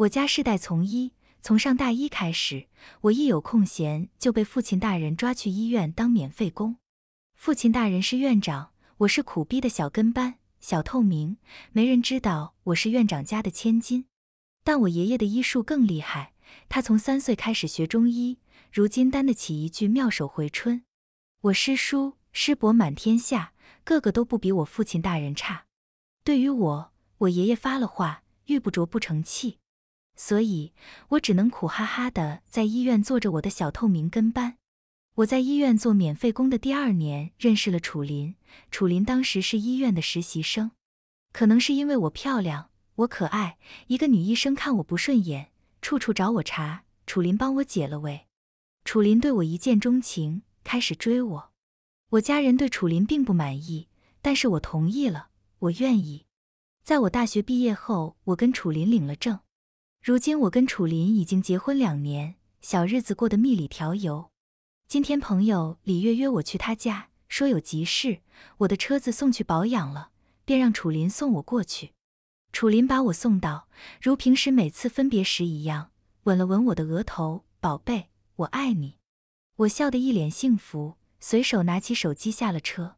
我家世代从医，从上大一开始，我一有空闲就被父亲大人抓去医院当免费工。父亲大人是院长，我是苦逼的小跟班、小透明，没人知道我是院长家的千金。但我爷爷的医术更厉害，他从三岁开始学中医，如今担得起一句“妙手回春”。我师叔、师伯满天下，个个都不比我父亲大人差。对于我，我爷爷发了话：“玉不琢不成器。”所以我只能苦哈哈的在医院做着我的小透明跟班。我在医院做免费工的第二年，认识了楚林。楚林当时是医院的实习生，可能是因为我漂亮，我可爱，一个女医生看我不顺眼，处处找我茬。楚林帮我解了围，楚林对我一见钟情，开始追我。我家人对楚林并不满意，但是我同意了，我愿意。在我大学毕业后，我跟楚林领了证。如今我跟楚林已经结婚两年，小日子过得蜜里调油。今天朋友李月约我去他家，说有急事，我的车子送去保养了，便让楚林送我过去。楚林把我送到，如平时每次分别时一样，吻了吻我的额头，宝贝，我爱你。我笑得一脸幸福，随手拿起手机下了车。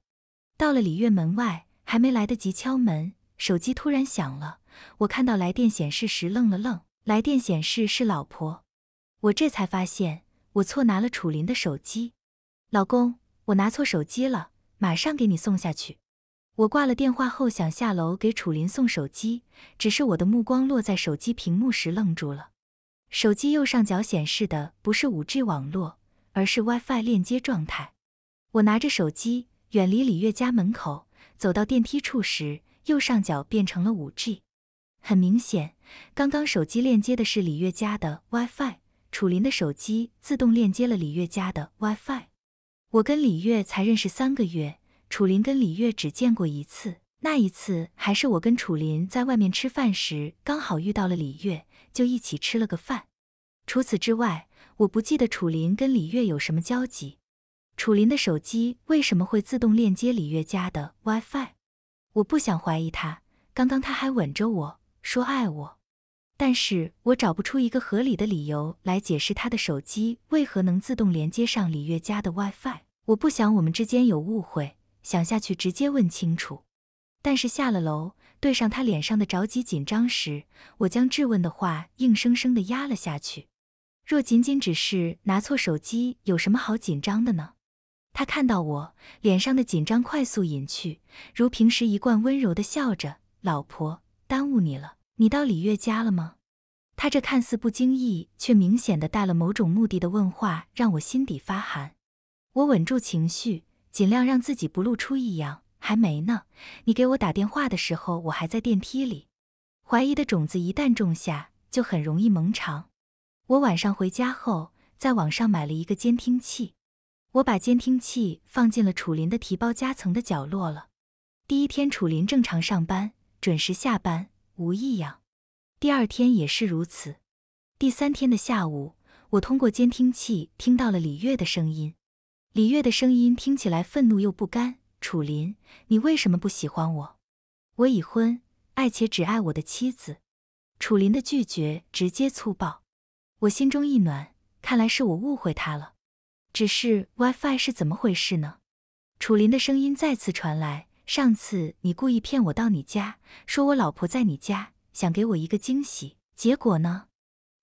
到了李月门外，还没来得及敲门，手机突然响了。我看到来电显示时愣了愣。来电显示是老婆，我这才发现我错拿了楚林的手机。老公，我拿错手机了，马上给你送下去。我挂了电话后想下楼给楚林送手机，只是我的目光落在手机屏幕时愣住了。手机右上角显示的不是五 G 网络，而是 WiFi 链接状态。我拿着手机远离李悦家门口，走到电梯处时，右上角变成了五 G，很明显。刚刚手机链接的是李月家的 WiFi，楚林的手机自动链接了李月家的 WiFi。我跟李月才认识三个月，楚林跟李月只见过一次，那一次还是我跟楚林在外面吃饭时，刚好遇到了李月，就一起吃了个饭。除此之外，我不记得楚林跟李月有什么交集。楚林的手机为什么会自动链接李月家的 WiFi？我不想怀疑他，刚刚他还吻着我说爱我。但是我找不出一个合理的理由来解释他的手机为何能自动连接上李月家的 WiFi。我不想我们之间有误会，想下去直接问清楚。但是下了楼，对上他脸上的着急紧张时，我将质问的话硬生生的压了下去。若仅仅只是拿错手机，有什么好紧张的呢？他看到我脸上的紧张快速隐去，如平时一贯温柔的笑着：“老婆，耽误你了。”你到李月家了吗？他这看似不经意却明显的带了某种目的的问话，让我心底发寒。我稳住情绪，尽量让自己不露出异样。还没呢，你给我打电话的时候，我还在电梯里。怀疑的种子一旦种下，就很容易萌长。我晚上回家后，在网上买了一个监听器，我把监听器放进了楚林的提包夹层的角落了。第一天，楚林正常上班，准时下班。无异样，第二天也是如此。第三天的下午，我通过监听器听到了李月的声音。李月的声音听起来愤怒又不甘。楚林，你为什么不喜欢我？我已婚，爱且只爱我的妻子。楚林的拒绝直接粗暴，我心中一暖，看来是我误会他了。只是 WiFi 是怎么回事呢？楚林的声音再次传来。上次你故意骗我到你家，说我老婆在你家，想给我一个惊喜。结果呢？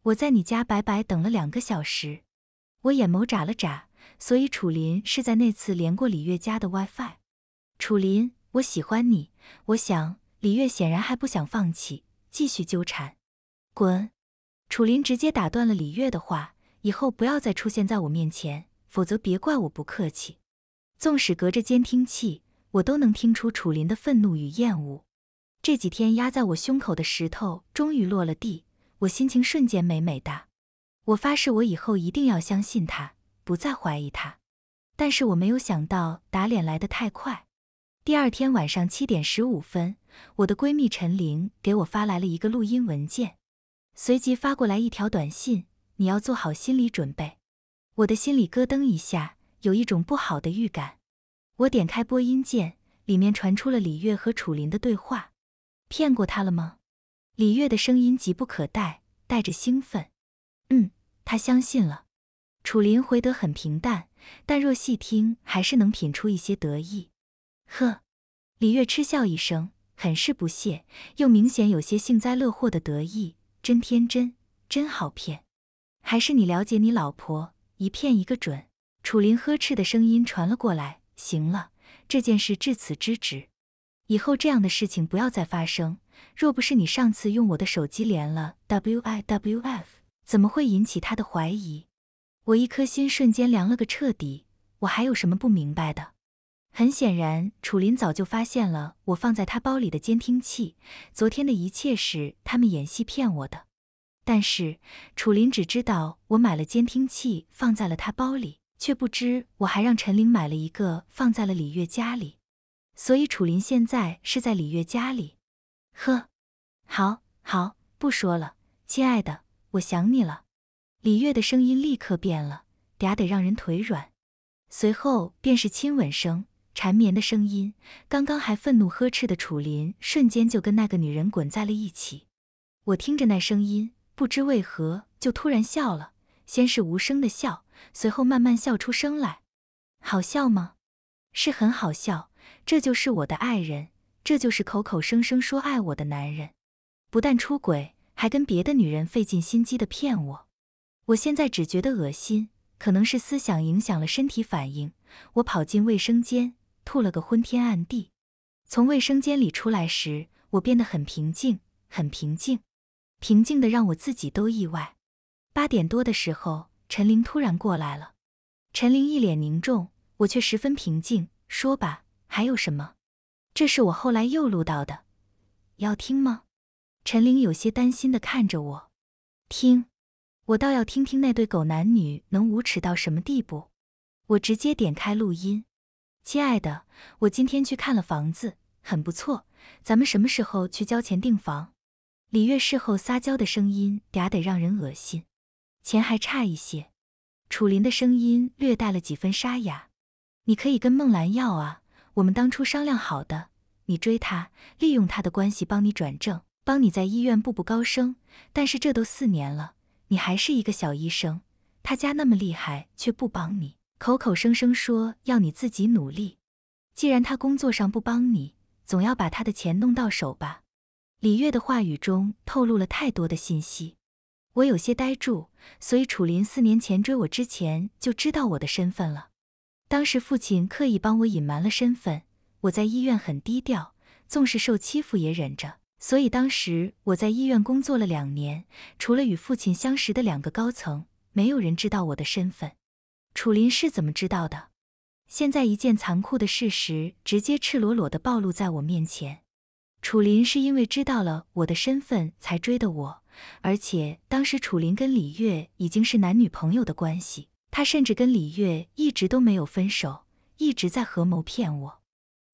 我在你家白白等了两个小时。我眼眸眨了眨。所以楚林是在那次连过李月家的 WiFi。楚林，我喜欢你。我想李月显然还不想放弃，继续纠缠。滚！楚林直接打断了李月的话。以后不要再出现在我面前，否则别怪我不客气。纵使隔着监听器。我都能听出楚林的愤怒与厌恶，这几天压在我胸口的石头终于落了地，我心情瞬间美美哒。我发誓，我以后一定要相信他，不再怀疑他。但是我没有想到打脸来得太快。第二天晚上七点十五分，我的闺蜜陈玲给我发来了一个录音文件，随即发过来一条短信：“你要做好心理准备。”我的心里咯噔一下，有一种不好的预感。我点开播音键，里面传出了李月和楚林的对话。骗过他了吗？李月的声音急不可待，带着兴奋。嗯，他相信了。楚林回得很平淡，但若细听，还是能品出一些得意。呵，李月嗤笑一声，很是不屑，又明显有些幸灾乐祸的得意。真天真，真好骗。还是你了解你老婆，一骗一个准。楚林呵斥的声音传了过来。行了，这件事至此之止，以后这样的事情不要再发生。若不是你上次用我的手机连了 W I W F，怎么会引起他的怀疑？我一颗心瞬间凉了个彻底。我还有什么不明白的？很显然，楚林早就发现了我放在他包里的监听器。昨天的一切是他们演戏骗我的，但是楚林只知道我买了监听器放在了他包里。却不知我还让陈林买了一个，放在了李月家里。所以楚林现在是在李月家里。呵，好，好，不说了，亲爱的，我想你了。李月的声音立刻变了，嗲得让人腿软。随后便是亲吻声、缠绵的声音。刚刚还愤怒呵斥的楚林，瞬间就跟那个女人滚在了一起。我听着那声音，不知为何就突然笑了，先是无声的笑。随后慢慢笑出声来，好笑吗？是很好笑。这就是我的爱人，这就是口口声声说爱我的男人，不但出轨，还跟别的女人费尽心机的骗我。我现在只觉得恶心，可能是思想影响了身体反应。我跑进卫生间，吐了个昏天暗地。从卫生间里出来时，我变得很平静，很平静，平静的让我自己都意外。八点多的时候。陈琳突然过来了，陈琳一脸凝重，我却十分平静。说吧，还有什么？这是我后来又录到的，要听吗？陈琳有些担心的看着我，听，我倒要听听那对狗男女能无耻到什么地步。我直接点开录音。亲爱的，我今天去看了房子，很不错，咱们什么时候去交钱订房？李月事后撒娇的声音嗲得让人恶心。钱还差一些，楚林的声音略带了几分沙哑。你可以跟孟兰要啊，我们当初商量好的，你追她，利用她的关系帮你转正，帮你在医院步步高升。但是这都四年了，你还是一个小医生，他家那么厉害却不帮你，口口声声说要你自己努力。既然他工作上不帮你，总要把他的钱弄到手吧？李月的话语中透露了太多的信息。我有些呆住，所以楚林四年前追我之前就知道我的身份了。当时父亲刻意帮我隐瞒了身份，我在医院很低调，纵是受欺负也忍着。所以当时我在医院工作了两年，除了与父亲相识的两个高层，没有人知道我的身份。楚林是怎么知道的？现在一件残酷的事实直接赤裸裸地暴露在我面前。楚林是因为知道了我的身份才追的我。而且当时楚林跟李月已经是男女朋友的关系，他甚至跟李月一直都没有分手，一直在合谋骗我，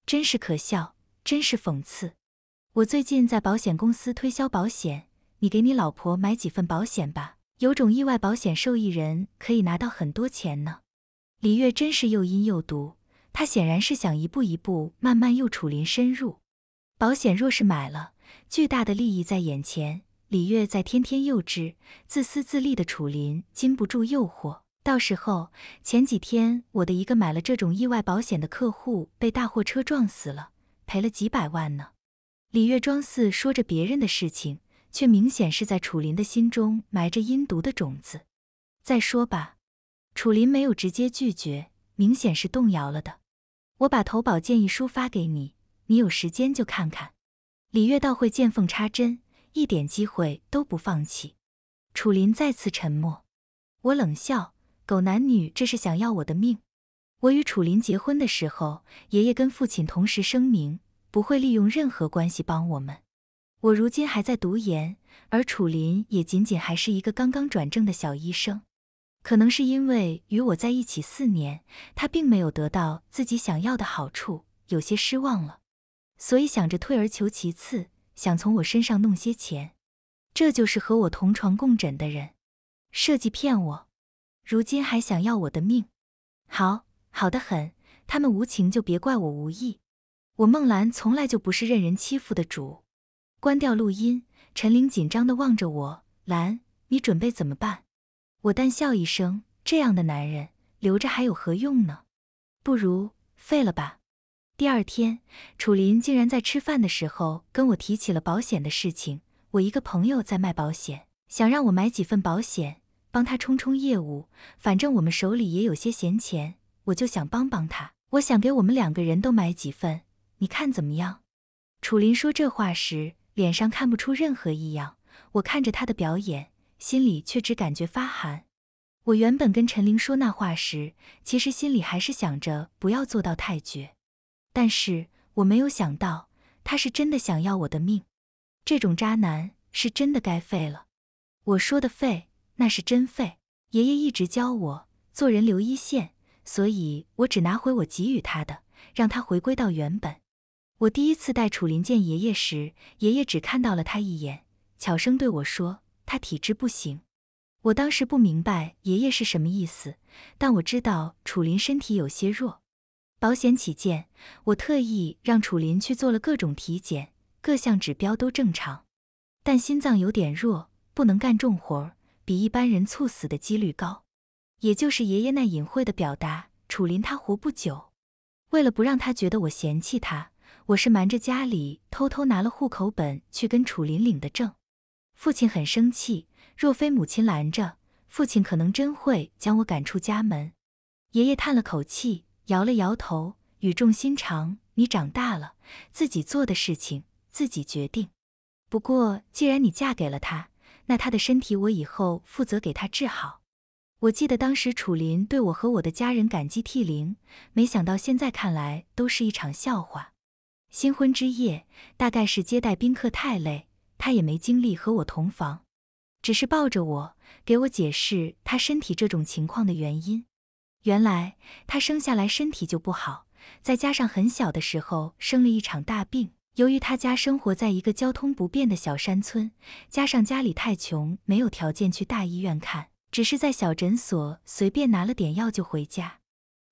真是可笑，真是讽刺。我最近在保险公司推销保险，你给你老婆买几份保险吧，有种意外保险，受益人可以拿到很多钱呢。李月真是又阴又毒，他显然是想一步一步慢慢诱楚林深入。保险若是买了，巨大的利益在眼前。李月在天天幼稚、自私自利的楚林禁不住诱惑。到时候，前几天我的一个买了这种意外保险的客户被大货车撞死了，赔了几百万呢。李月装似说着别人的事情，却明显是在楚林的心中埋着阴毒的种子。再说吧，楚林没有直接拒绝，明显是动摇了的。我把投保建议书发给你，你有时间就看看。李月倒会见缝插针。一点机会都不放弃。楚林再次沉默。我冷笑：“狗男女，这是想要我的命。”我与楚林结婚的时候，爷爷跟父亲同时声明不会利用任何关系帮我们。我如今还在读研，而楚林也仅仅还是一个刚刚转正的小医生。可能是因为与我在一起四年，他并没有得到自己想要的好处，有些失望了，所以想着退而求其次。想从我身上弄些钱，这就是和我同床共枕的人，设计骗我，如今还想要我的命，好好的很，他们无情就别怪我无义。我孟兰从来就不是任人欺负的主。关掉录音，陈玲紧张地望着我，兰，你准备怎么办？我淡笑一声，这样的男人留着还有何用呢？不如废了吧。第二天，楚林竟然在吃饭的时候跟我提起了保险的事情。我一个朋友在卖保险，想让我买几份保险，帮他冲冲业务。反正我们手里也有些闲钱，我就想帮帮他。我想给我们两个人都买几份，你看怎么样？楚林说这话时，脸上看不出任何异样。我看着他的表演，心里却只感觉发寒。我原本跟陈玲说那话时，其实心里还是想着不要做到太绝。但是我没有想到，他是真的想要我的命。这种渣男是真的该废了。我说的废，那是真废。爷爷一直教我做人留一线，所以我只拿回我给予他的，让他回归到原本。我第一次带楚林见爷爷时，爷爷只看到了他一眼，悄声对我说：“他体质不行。”我当时不明白爷爷是什么意思，但我知道楚林身体有些弱。保险起见，我特意让楚林去做了各种体检，各项指标都正常，但心脏有点弱，不能干重活儿，比一般人猝死的几率高。也就是爷爷那隐晦的表达，楚林他活不久。为了不让他觉得我嫌弃他，我是瞒着家里偷偷拿了户口本去跟楚林领的证。父亲很生气，若非母亲拦着，父亲可能真会将我赶出家门。爷爷叹了口气。摇了摇头，语重心长：“你长大了，自己做的事情自己决定。不过，既然你嫁给了他，那他的身体我以后负责给他治好。”我记得当时楚林对我和我的家人感激涕零，没想到现在看来都是一场笑话。新婚之夜，大概是接待宾客太累，他也没精力和我同房，只是抱着我，给我解释他身体这种情况的原因。原来他生下来身体就不好，再加上很小的时候生了一场大病。由于他家生活在一个交通不便的小山村，加上家里太穷，没有条件去大医院看，只是在小诊所随便拿了点药就回家，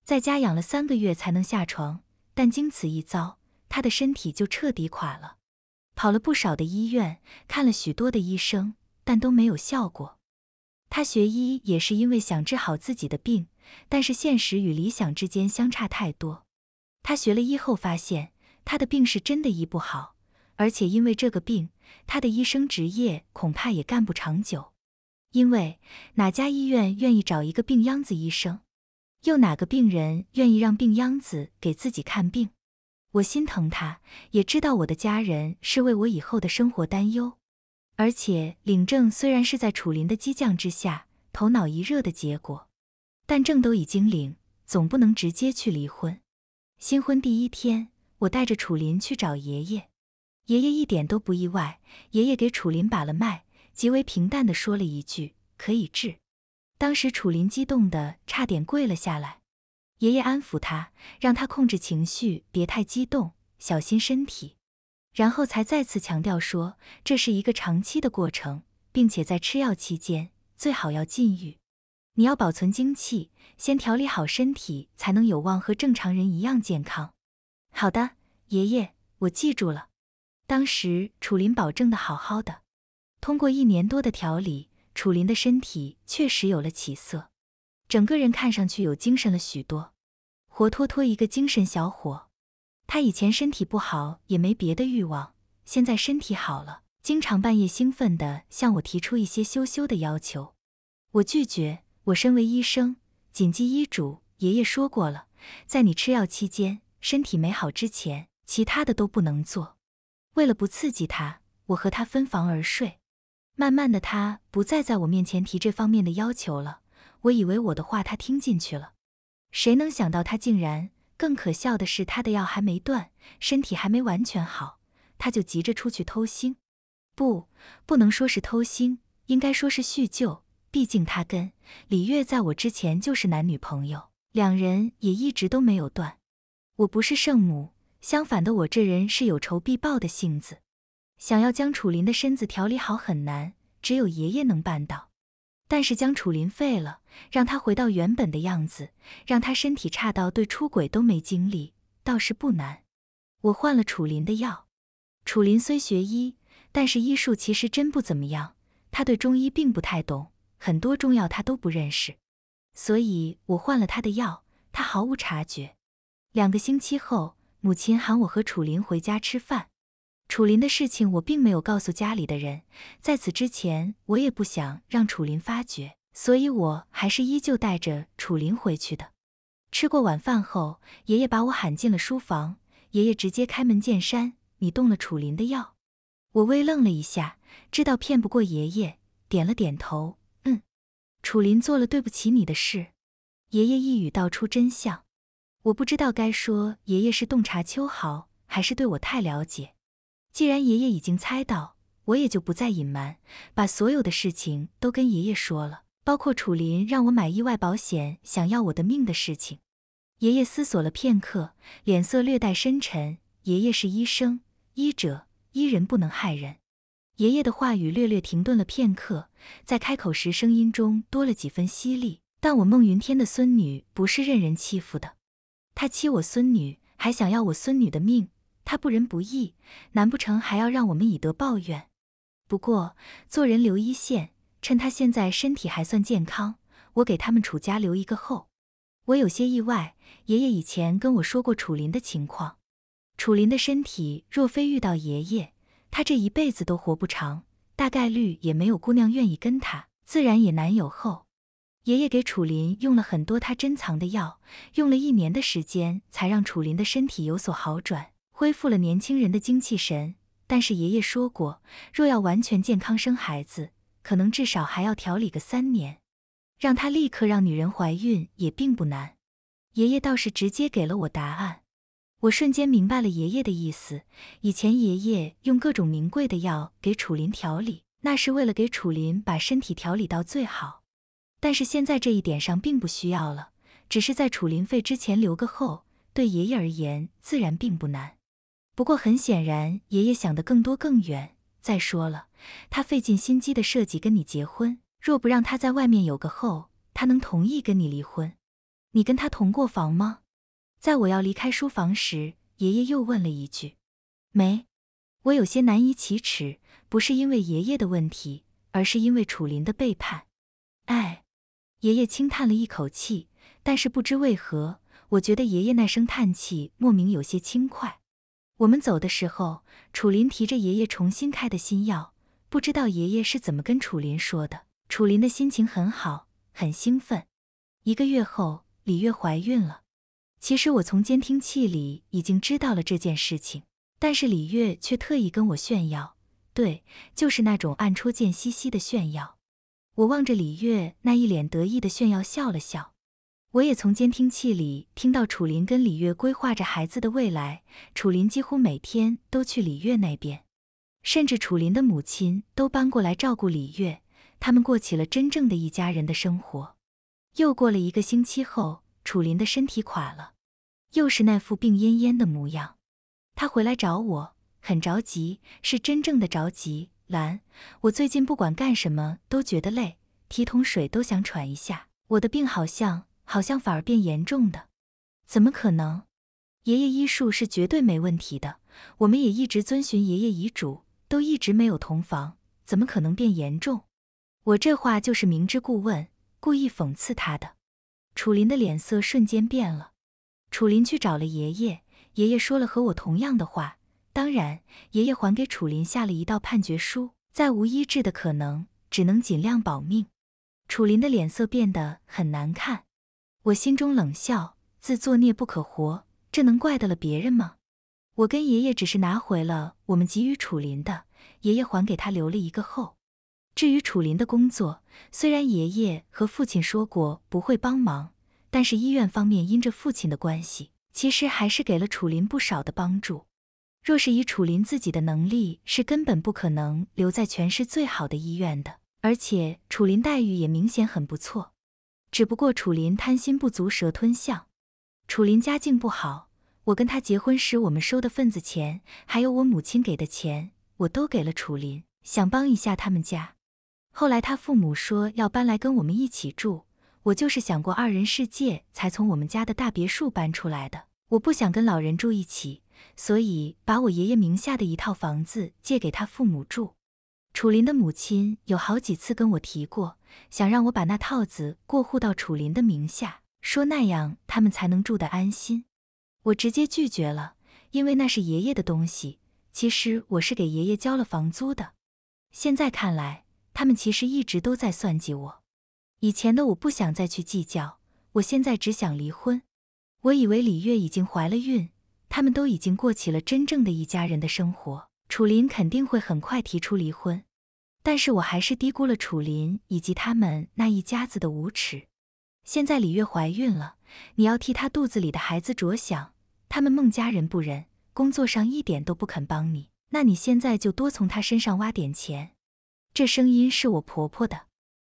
在家养了三个月才能下床。但经此一遭，他的身体就彻底垮了，跑了不少的医院，看了许多的医生，但都没有效果。他学医也是因为想治好自己的病。但是现实与理想之间相差太多，他学了医后发现他的病是真的医不好，而且因为这个病，他的医生职业恐怕也干不长久。因为哪家医院愿意找一个病秧子医生？又哪个病人愿意让病秧子给自己看病？我心疼他，也知道我的家人是为我以后的生活担忧。而且领证虽然是在楚林的激将之下，头脑一热的结果。但证都已经领，总不能直接去离婚。新婚第一天，我带着楚林去找爷爷，爷爷一点都不意外。爷爷给楚林把了脉，极为平淡地说了一句：“可以治。”当时楚林激动得差点跪了下来，爷爷安抚他，让他控制情绪，别太激动，小心身体，然后才再次强调说，这是一个长期的过程，并且在吃药期间最好要禁欲。你要保存精气，先调理好身体，才能有望和正常人一样健康。好的，爷爷，我记住了。当时楚林保证的好好的，通过一年多的调理，楚林的身体确实有了起色，整个人看上去有精神了许多，活脱脱一个精神小伙。他以前身体不好，也没别的欲望，现在身体好了，经常半夜兴奋地向我提出一些羞羞的要求，我拒绝。我身为医生，谨记医嘱。爷爷说过了，在你吃药期间，身体没好之前，其他的都不能做。为了不刺激他，我和他分房而睡。慢慢的，他不再在我面前提这方面的要求了。我以为我的话他听进去了，谁能想到他竟然……更可笑的是，他的药还没断，身体还没完全好，他就急着出去偷腥。不，不能说是偷腥，应该说是叙旧。毕竟他跟李月在我之前就是男女朋友，两人也一直都没有断。我不是圣母，相反的，我这人是有仇必报的性子。想要将楚林的身子调理好很难，只有爷爷能办到。但是将楚林废了，让他回到原本的样子，让他身体差到对出轨都没精力，倒是不难。我换了楚林的药。楚林虽学医，但是医术其实真不怎么样。他对中医并不太懂。很多中药他都不认识，所以我换了他的药，他毫无察觉。两个星期后，母亲喊我和楚林回家吃饭。楚林的事情我并没有告诉家里的人，在此之前我也不想让楚林发觉，所以我还是依旧带着楚林回去的。吃过晚饭后，爷爷把我喊进了书房，爷爷直接开门见山：“你动了楚林的药。”我微愣了一下，知道骗不过爷爷，点了点头。楚林做了对不起你的事，爷爷一语道出真相。我不知道该说爷爷是洞察秋毫，还是对我太了解。既然爷爷已经猜到，我也就不再隐瞒，把所有的事情都跟爷爷说了，包括楚林让我买意外保险、想要我的命的事情。爷爷思索了片刻，脸色略带深沉。爷爷是医生，医者医人不能害人。爷爷的话语略略停顿了片刻，在开口时，声音中多了几分犀利。但我孟云天的孙女不是任人欺负的，他欺我孙女，还想要我孙女的命，他不仁不义，难不成还要让我们以德报怨？不过做人留一线，趁他现在身体还算健康，我给他们楚家留一个后。我有些意外，爷爷以前跟我说过楚林的情况，楚林的身体若非遇到爷爷。他这一辈子都活不长，大概率也没有姑娘愿意跟他，自然也难有后。爷爷给楚林用了很多他珍藏的药，用了一年的时间才让楚林的身体有所好转，恢复了年轻人的精气神。但是爷爷说过，若要完全健康生孩子，可能至少还要调理个三年。让他立刻让女人怀孕也并不难，爷爷倒是直接给了我答案。我瞬间明白了爷爷的意思。以前爷爷用各种名贵的药给楚林调理，那是为了给楚林把身体调理到最好。但是现在这一点上并不需要了，只是在楚林废之前留个后，对爷爷而言自然并不难。不过很显然，爷爷想的更多更远。再说了，他费尽心机的设计跟你结婚，若不让他在外面有个后，他能同意跟你离婚？你跟他同过房吗？在我要离开书房时，爷爷又问了一句：“没。”我有些难以启齿，不是因为爷爷的问题，而是因为楚林的背叛。哎，爷爷轻叹了一口气，但是不知为何，我觉得爷爷那声叹气莫名有些轻快。我们走的时候，楚林提着爷爷重新开的新药，不知道爷爷是怎么跟楚林说的。楚林的心情很好，很兴奋。一个月后，李月怀孕了。其实我从监听器里已经知道了这件事情，但是李月却特意跟我炫耀，对，就是那种暗戳见兮兮的炫耀。我望着李月那一脸得意的炫耀笑了笑。我也从监听器里听到楚林跟李月规划着孩子的未来，楚林几乎每天都去李月那边，甚至楚林的母亲都搬过来照顾李月，他们过起了真正的一家人的生活。又过了一个星期后。楚林的身体垮了，又是那副病恹恹的模样。他回来找我，很着急，是真正的着急。兰，我最近不管干什么都觉得累，提桶水都想喘一下。我的病好像好像反而变严重的，怎么可能？爷爷医术是绝对没问题的，我们也一直遵循爷爷遗嘱，都一直没有同房，怎么可能变严重？我这话就是明知故问，故意讽刺他的。楚林的脸色瞬间变了，楚林去找了爷爷，爷爷说了和我同样的话，当然，爷爷还给楚林下了一道判决书，再无医治的可能，只能尽量保命。楚林的脸色变得很难看，我心中冷笑，自作孽不可活，这能怪得了别人吗？我跟爷爷只是拿回了我们给予楚林的，爷爷还给他留了一个后。至于楚林的工作，虽然爷爷和父亲说过不会帮忙，但是医院方面因着父亲的关系，其实还是给了楚林不少的帮助。若是以楚林自己的能力，是根本不可能留在全市最好的医院的。而且楚林待遇也明显很不错，只不过楚林贪心不足蛇吞象。楚林家境不好，我跟他结婚时，我们收的份子钱，还有我母亲给的钱，我都给了楚林，想帮一下他们家。后来他父母说要搬来跟我们一起住，我就是想过二人世界才从我们家的大别墅搬出来的。我不想跟老人住一起，所以把我爷爷名下的一套房子借给他父母住。楚林的母亲有好几次跟我提过，想让我把那套子过户到楚林的名下，说那样他们才能住得安心。我直接拒绝了，因为那是爷爷的东西。其实我是给爷爷交了房租的。现在看来。他们其实一直都在算计我。以前的我不想再去计较，我现在只想离婚。我以为李月已经怀了孕，他们都已经过起了真正的一家人的生活，楚林肯定会很快提出离婚。但是我还是低估了楚林以及他们那一家子的无耻。现在李月怀孕了，你要替她肚子里的孩子着想。他们孟家人不仁，工作上一点都不肯帮你，那你现在就多从他身上挖点钱。这声音是我婆婆的，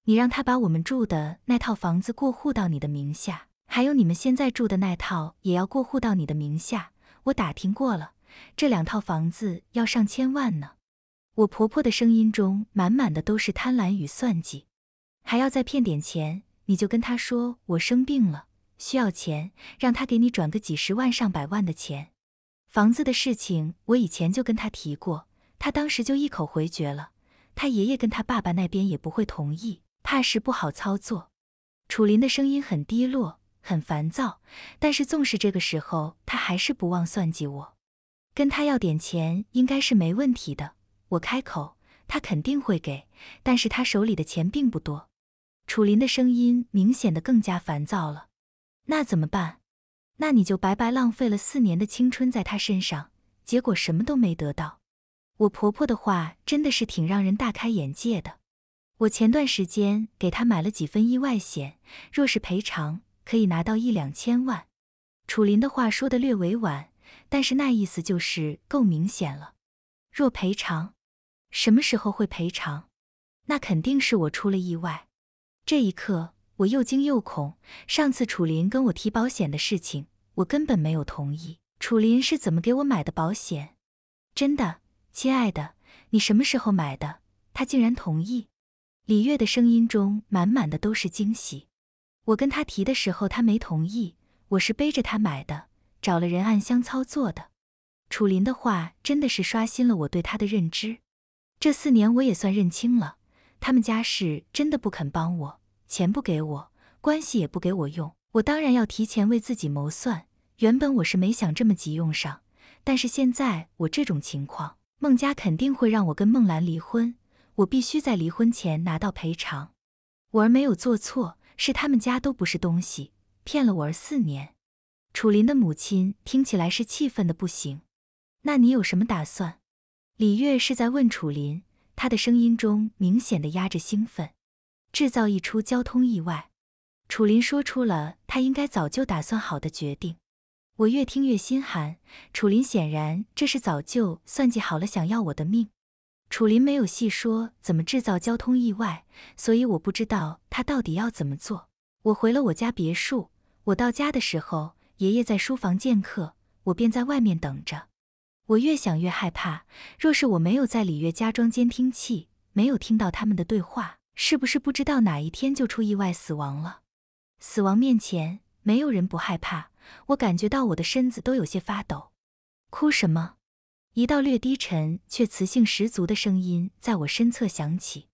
你让她把我们住的那套房子过户到你的名下，还有你们现在住的那套也要过户到你的名下。我打听过了，这两套房子要上千万呢。我婆婆的声音中满满的都是贪婪与算计，还要再骗点钱，你就跟她说我生病了，需要钱，让她给你转个几十万上百万的钱。房子的事情我以前就跟她提过，她当时就一口回绝了。他爷爷跟他爸爸那边也不会同意，怕是不好操作。楚林的声音很低落，很烦躁。但是纵使这个时候，他还是不忘算计我。跟他要点钱，应该是没问题的。我开口，他肯定会给。但是他手里的钱并不多。楚林的声音明显的更加烦躁了。那怎么办？那你就白白浪费了四年的青春在他身上，结果什么都没得到。我婆婆的话真的是挺让人大开眼界的。我前段时间给她买了几份意外险，若是赔偿可以拿到一两千万。楚林的话说的略委婉，但是那意思就是够明显了。若赔偿？什么时候会赔偿？那肯定是我出了意外。这一刻，我又惊又恐。上次楚林跟我提保险的事情，我根本没有同意。楚林是怎么给我买的保险？真的？亲爱的，你什么时候买的？他竟然同意！李月的声音中满满的都是惊喜。我跟他提的时候，他没同意，我是背着他买的，找了人暗箱操作的。楚林的话真的是刷新了我对他的认知。这四年我也算认清了，他们家是真的不肯帮我，钱不给我，关系也不给我用。我当然要提前为自己谋算。原本我是没想这么急用上，但是现在我这种情况。孟家肯定会让我跟孟兰离婚，我必须在离婚前拿到赔偿。我儿没有做错，是他们家都不是东西，骗了我儿四年。楚林的母亲听起来是气愤的不行。那你有什么打算？李月是在问楚林，她的声音中明显的压着兴奋。制造一出交通意外。楚林说出了他应该早就打算好的决定。我越听越心寒，楚林显然这是早就算计好了，想要我的命。楚林没有细说怎么制造交通意外，所以我不知道他到底要怎么做。我回了我家别墅，我到家的时候，爷爷在书房见客，我便在外面等着。我越想越害怕，若是我没有在李月家装监听器，没有听到他们的对话，是不是不知道哪一天就出意外死亡了？死亡面前，没有人不害怕。我感觉到我的身子都有些发抖，哭什么？一道略低沉却磁性十足的声音在我身侧响起。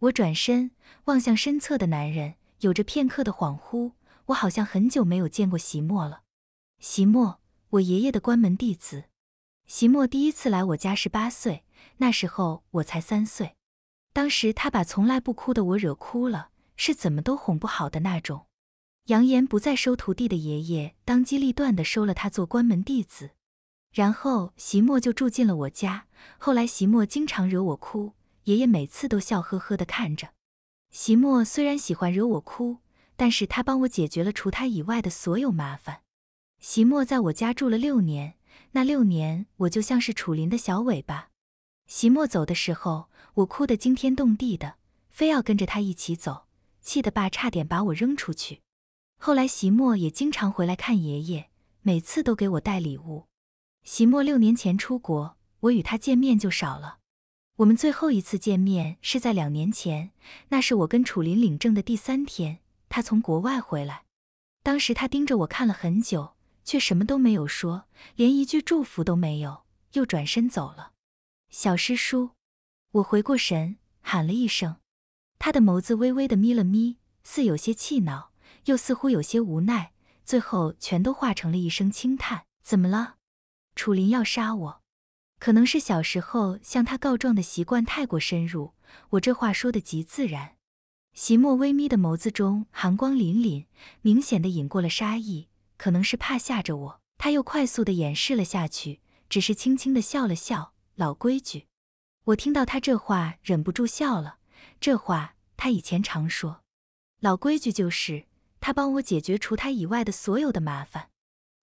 我转身望向身侧的男人，有着片刻的恍惚，我好像很久没有见过席墨了。席墨，我爷爷的关门弟子。席墨第一次来我家是八岁，那时候我才三岁。当时他把从来不哭的我惹哭了，是怎么都哄不好的那种。扬言不再收徒弟的爷爷，当机立断的收了他做关门弟子，然后席莫就住进了我家。后来席莫经常惹我哭，爷爷每次都笑呵呵的看着。席莫虽然喜欢惹我哭，但是他帮我解决了除他以外的所有麻烦。席莫在我家住了六年，那六年我就像是楚林的小尾巴。席莫走的时候，我哭得惊天动地的，非要跟着他一起走，气得爸差点把我扔出去。后来，席莫也经常回来看爷爷，每次都给我带礼物。席莫六年前出国，我与他见面就少了。我们最后一次见面是在两年前，那是我跟楚林领证的第三天，他从国外回来。当时他盯着我看了很久，却什么都没有说，连一句祝福都没有，又转身走了。小师叔，我回过神，喊了一声。他的眸子微微的眯了眯，似有些气恼。又似乎有些无奈，最后全都化成了一声轻叹。怎么了？楚林要杀我？可能是小时候向他告状的习惯太过深入，我这话说的极自然。席莫微眯的眸子中寒光凛凛，明显的隐过了杀意，可能是怕吓着我，他又快速的掩饰了下去，只是轻轻的笑了笑。老规矩，我听到他这话忍不住笑了。这话他以前常说，老规矩就是。他帮我解决除他以外的所有的麻烦，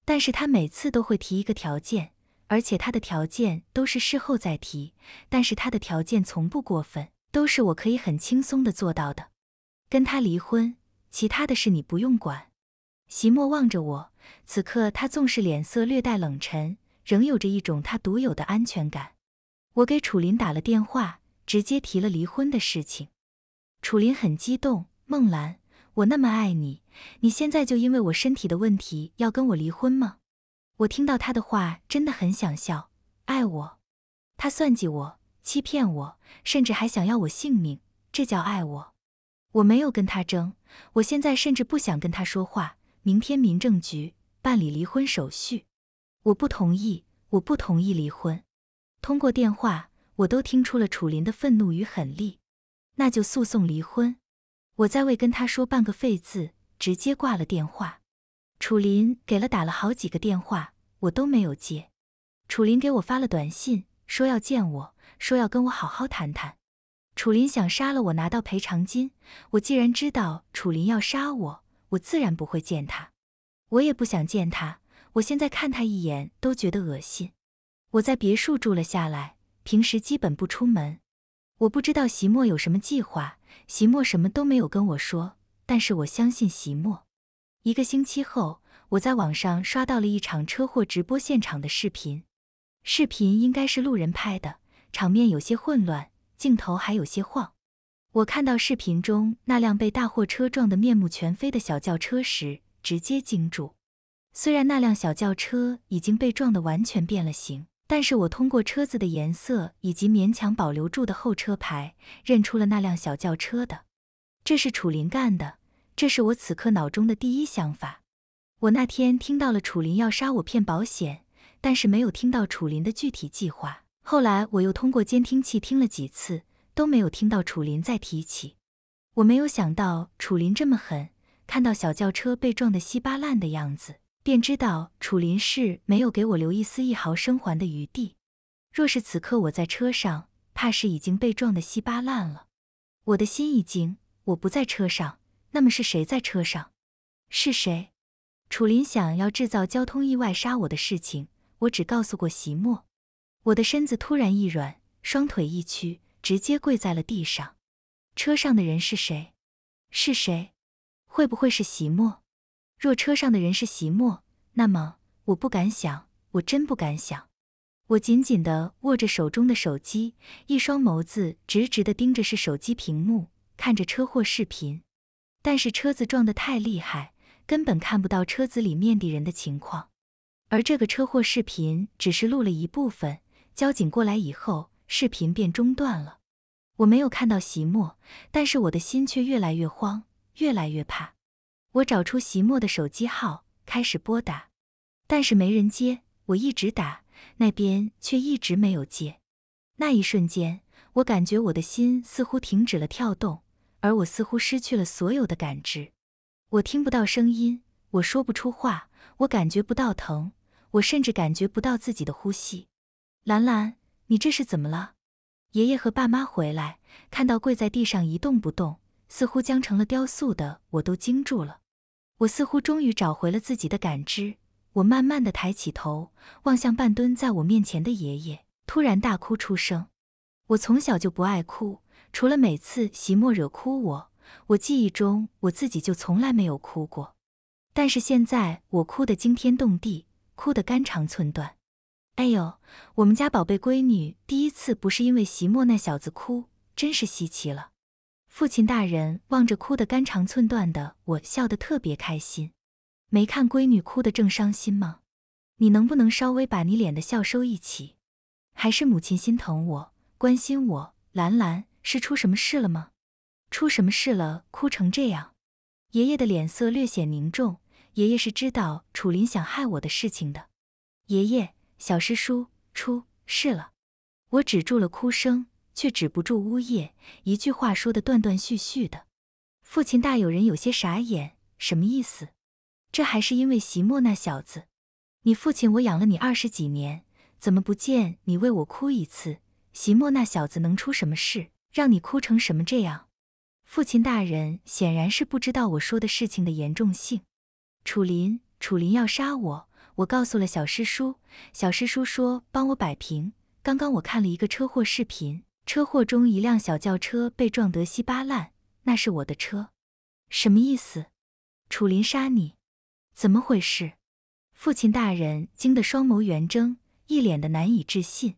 但是他每次都会提一个条件，而且他的条件都是事后再提，但是他的条件从不过分，都是我可以很轻松的做到的。跟他离婚，其他的事你不用管。席莫望着我，此刻他纵使脸色略带冷沉，仍有着一种他独有的安全感。我给楚林打了电话，直接提了离婚的事情。楚林很激动，梦兰，我那么爱你。你现在就因为我身体的问题要跟我离婚吗？我听到他的话，真的很想笑。爱我？他算计我，欺骗我，甚至还想要我性命，这叫爱我？我没有跟他争，我现在甚至不想跟他说话。明天民政局办理离婚手续，我不同意，我不同意离婚。通过电话，我都听出了楚林的愤怒与狠戾。那就诉讼离婚。我再未跟他说半个废字。直接挂了电话，楚林给了打了好几个电话，我都没有接。楚林给我发了短信，说要见我，说要跟我好好谈谈。楚林想杀了我拿到赔偿金，我既然知道楚林要杀我，我自然不会见他，我也不想见他，我现在看他一眼都觉得恶心。我在别墅住了下来，平时基本不出门。我不知道席莫有什么计划，席莫什么都没有跟我说。但是我相信席莫。一个星期后，我在网上刷到了一场车祸直播现场的视频，视频应该是路人拍的，场面有些混乱，镜头还有些晃。我看到视频中那辆被大货车撞得面目全非的小轿车时，直接惊住。虽然那辆小轿车已经被撞得完全变了形，但是我通过车子的颜色以及勉强保留住的后车牌，认出了那辆小轿车的，这是楚林干的。这是我此刻脑中的第一想法。我那天听到了楚林要杀我骗保险，但是没有听到楚林的具体计划。后来我又通过监听器听了几次，都没有听到楚林再提起。我没有想到楚林这么狠，看到小轿车被撞得稀巴烂的样子，便知道楚林是没有给我留一丝一毫生还的余地。若是此刻我在车上，怕是已经被撞得稀巴烂了。我的心一惊，我不在车上。那么是谁在车上？是谁？楚林想要制造交通意外杀我的事情，我只告诉过席墨。我的身子突然一软，双腿一屈，直接跪在了地上。车上的人是谁？是谁？会不会是席墨？若车上的人是席墨，那么我不敢想，我真不敢想。我紧紧的握着手中的手机，一双眸子直直的盯着是手机屏幕，看着车祸视频。但是车子撞得太厉害，根本看不到车子里面的人的情况。而这个车祸视频只是录了一部分，交警过来以后，视频便中断了。我没有看到席墨，但是我的心却越来越慌，越来越怕。我找出席墨的手机号，开始拨打，但是没人接。我一直打，那边却一直没有接。那一瞬间，我感觉我的心似乎停止了跳动。而我似乎失去了所有的感知，我听不到声音，我说不出话，我感觉不到疼，我甚至感觉不到自己的呼吸。兰兰，你这是怎么了？爷爷和爸妈回来，看到跪在地上一动不动，似乎僵成了雕塑的我，都惊住了。我似乎终于找回了自己的感知，我慢慢的抬起头，望向半蹲在我面前的爷爷，突然大哭出声。我从小就不爱哭。除了每次席莫惹哭我，我记忆中我自己就从来没有哭过。但是现在我哭得惊天动地，哭得肝肠寸断。哎呦，我们家宝贝闺女第一次不是因为席莫那小子哭，真是稀奇了。父亲大人望着哭得肝肠寸断的我，笑得特别开心。没看闺女哭得正伤心吗？你能不能稍微把你脸的笑收一起？还是母亲心疼我、关心我，兰兰？是出什么事了吗？出什么事了？哭成这样！爷爷的脸色略显凝重。爷爷是知道楚林想害我的事情的。爷爷，小师叔出事了！我止住了哭声，却止不住呜咽，一句话说的断断续续的。父亲大有人有些傻眼，什么意思？这还是因为席墨那小子？你父亲我养了你二十几年，怎么不见你为我哭一次？席墨那小子能出什么事？让你哭成什么这样？父亲大人显然是不知道我说的事情的严重性。楚林，楚林要杀我，我告诉了小师叔，小师叔说帮我摆平。刚刚我看了一个车祸视频，车祸中一辆小轿车被撞得稀巴烂，那是我的车，什么意思？楚林杀你，怎么回事？父亲大人惊得双眸圆睁，一脸的难以置信。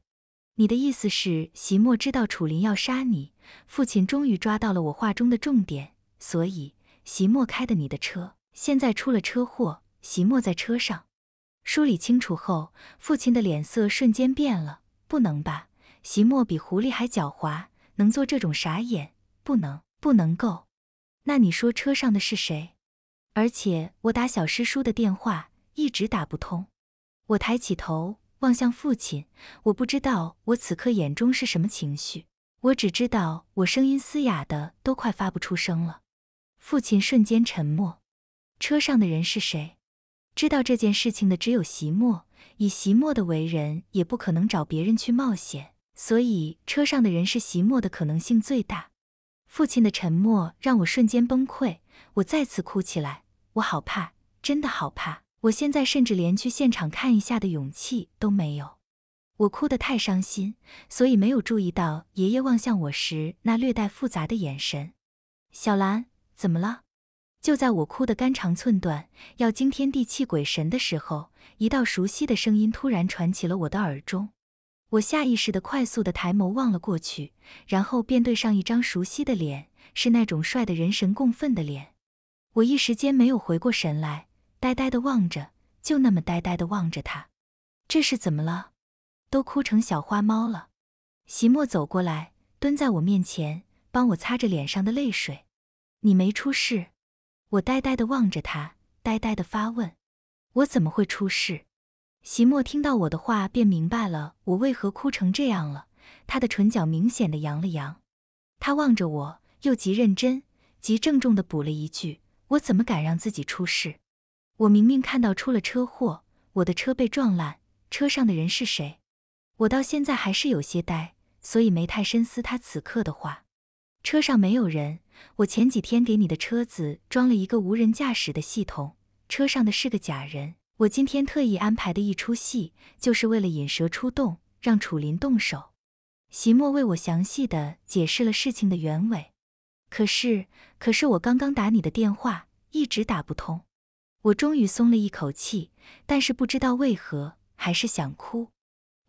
你的意思是，席莫知道楚林要杀你，父亲终于抓到了我话中的重点，所以席莫开的你的车，现在出了车祸，席莫在车上。梳理清楚后，父亲的脸色瞬间变了。不能吧？席莫比狐狸还狡猾，能做这种傻眼？不能，不能够。那你说车上的是谁？而且我打小师叔的电话一直打不通。我抬起头。望向父亲，我不知道我此刻眼中是什么情绪，我只知道我声音嘶哑的都快发不出声了。父亲瞬间沉默。车上的人是谁？知道这件事情的只有席墨。以席墨的为人，也不可能找别人去冒险，所以车上的人是席墨的可能性最大。父亲的沉默让我瞬间崩溃，我再次哭起来，我好怕，真的好怕。我现在甚至连去现场看一下的勇气都没有，我哭得太伤心，所以没有注意到爷爷望向我时那略带复杂的眼神。小兰，怎么了？就在我哭得肝肠寸断，要惊天地泣鬼神的时候，一道熟悉的声音突然传起了我的耳中。我下意识地快速地抬眸望了过去，然后便对上一张熟悉的脸，是那种帅得人神共愤的脸。我一时间没有回过神来。呆呆的望着，就那么呆呆的望着他，这是怎么了？都哭成小花猫了。席莫走过来，蹲在我面前，帮我擦着脸上的泪水。你没出事？我呆呆的望着他，呆呆的发问。我怎么会出事？席莫听到我的话，便明白了我为何哭成这样了。他的唇角明显的扬了扬，他望着我，又极认真、极郑重的补了一句：“我怎么敢让自己出事？”我明明看到出了车祸，我的车被撞烂，车上的人是谁？我到现在还是有些呆，所以没太深思他此刻的话。车上没有人，我前几天给你的车子装了一个无人驾驶的系统，车上的是个假人。我今天特意安排的一出戏，就是为了引蛇出洞，让楚林动手。席莫为我详细的解释了事情的原委。可是，可是我刚刚打你的电话，一直打不通。我终于松了一口气，但是不知道为何还是想哭。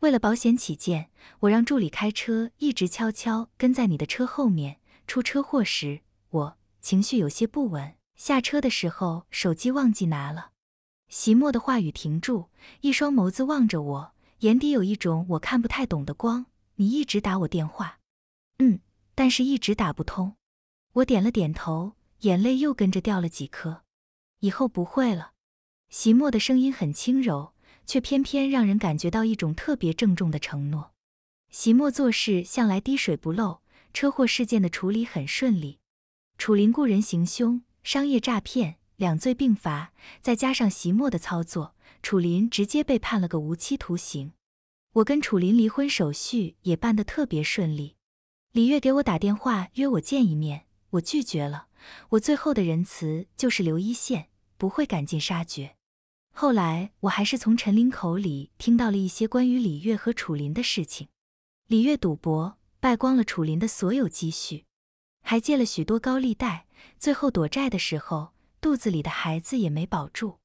为了保险起见，我让助理开车一直悄悄跟在你的车后面。出车祸时，我情绪有些不稳，下车的时候手机忘记拿了。席莫的话语停住，一双眸子望着我，眼底有一种我看不太懂的光。你一直打我电话，嗯，但是一直打不通。我点了点头，眼泪又跟着掉了几颗。以后不会了，席莫的声音很轻柔，却偏偏让人感觉到一种特别郑重的承诺。席莫做事向来滴水不漏，车祸事件的处理很顺利。楚林雇人行凶、商业诈骗两罪并罚，再加上席莫的操作，楚林直接被判了个无期徒刑。我跟楚林离婚手续也办得特别顺利。李月给我打电话约我见一面，我拒绝了。我最后的仁慈就是留一线。不会赶尽杀绝。后来，我还是从陈林口里听到了一些关于李月和楚林的事情。李月赌博败光了楚林的所有积蓄，还借了许多高利贷。最后躲债的时候，肚子里的孩子也没保住。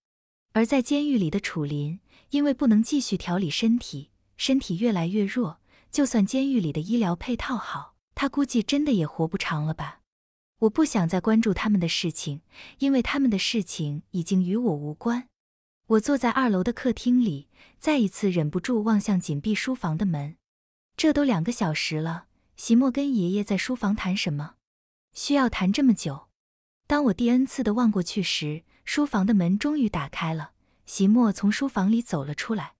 而在监狱里的楚林，因为不能继续调理身体，身体越来越弱。就算监狱里的医疗配套好，他估计真的也活不长了吧。我不想再关注他们的事情，因为他们的事情已经与我无关。我坐在二楼的客厅里，再一次忍不住望向紧闭书房的门。这都两个小时了，席莫跟爷爷在书房谈什么？需要谈这么久？当我第 n 次的望过去时，书房的门终于打开了。席莫从书房里走了出来。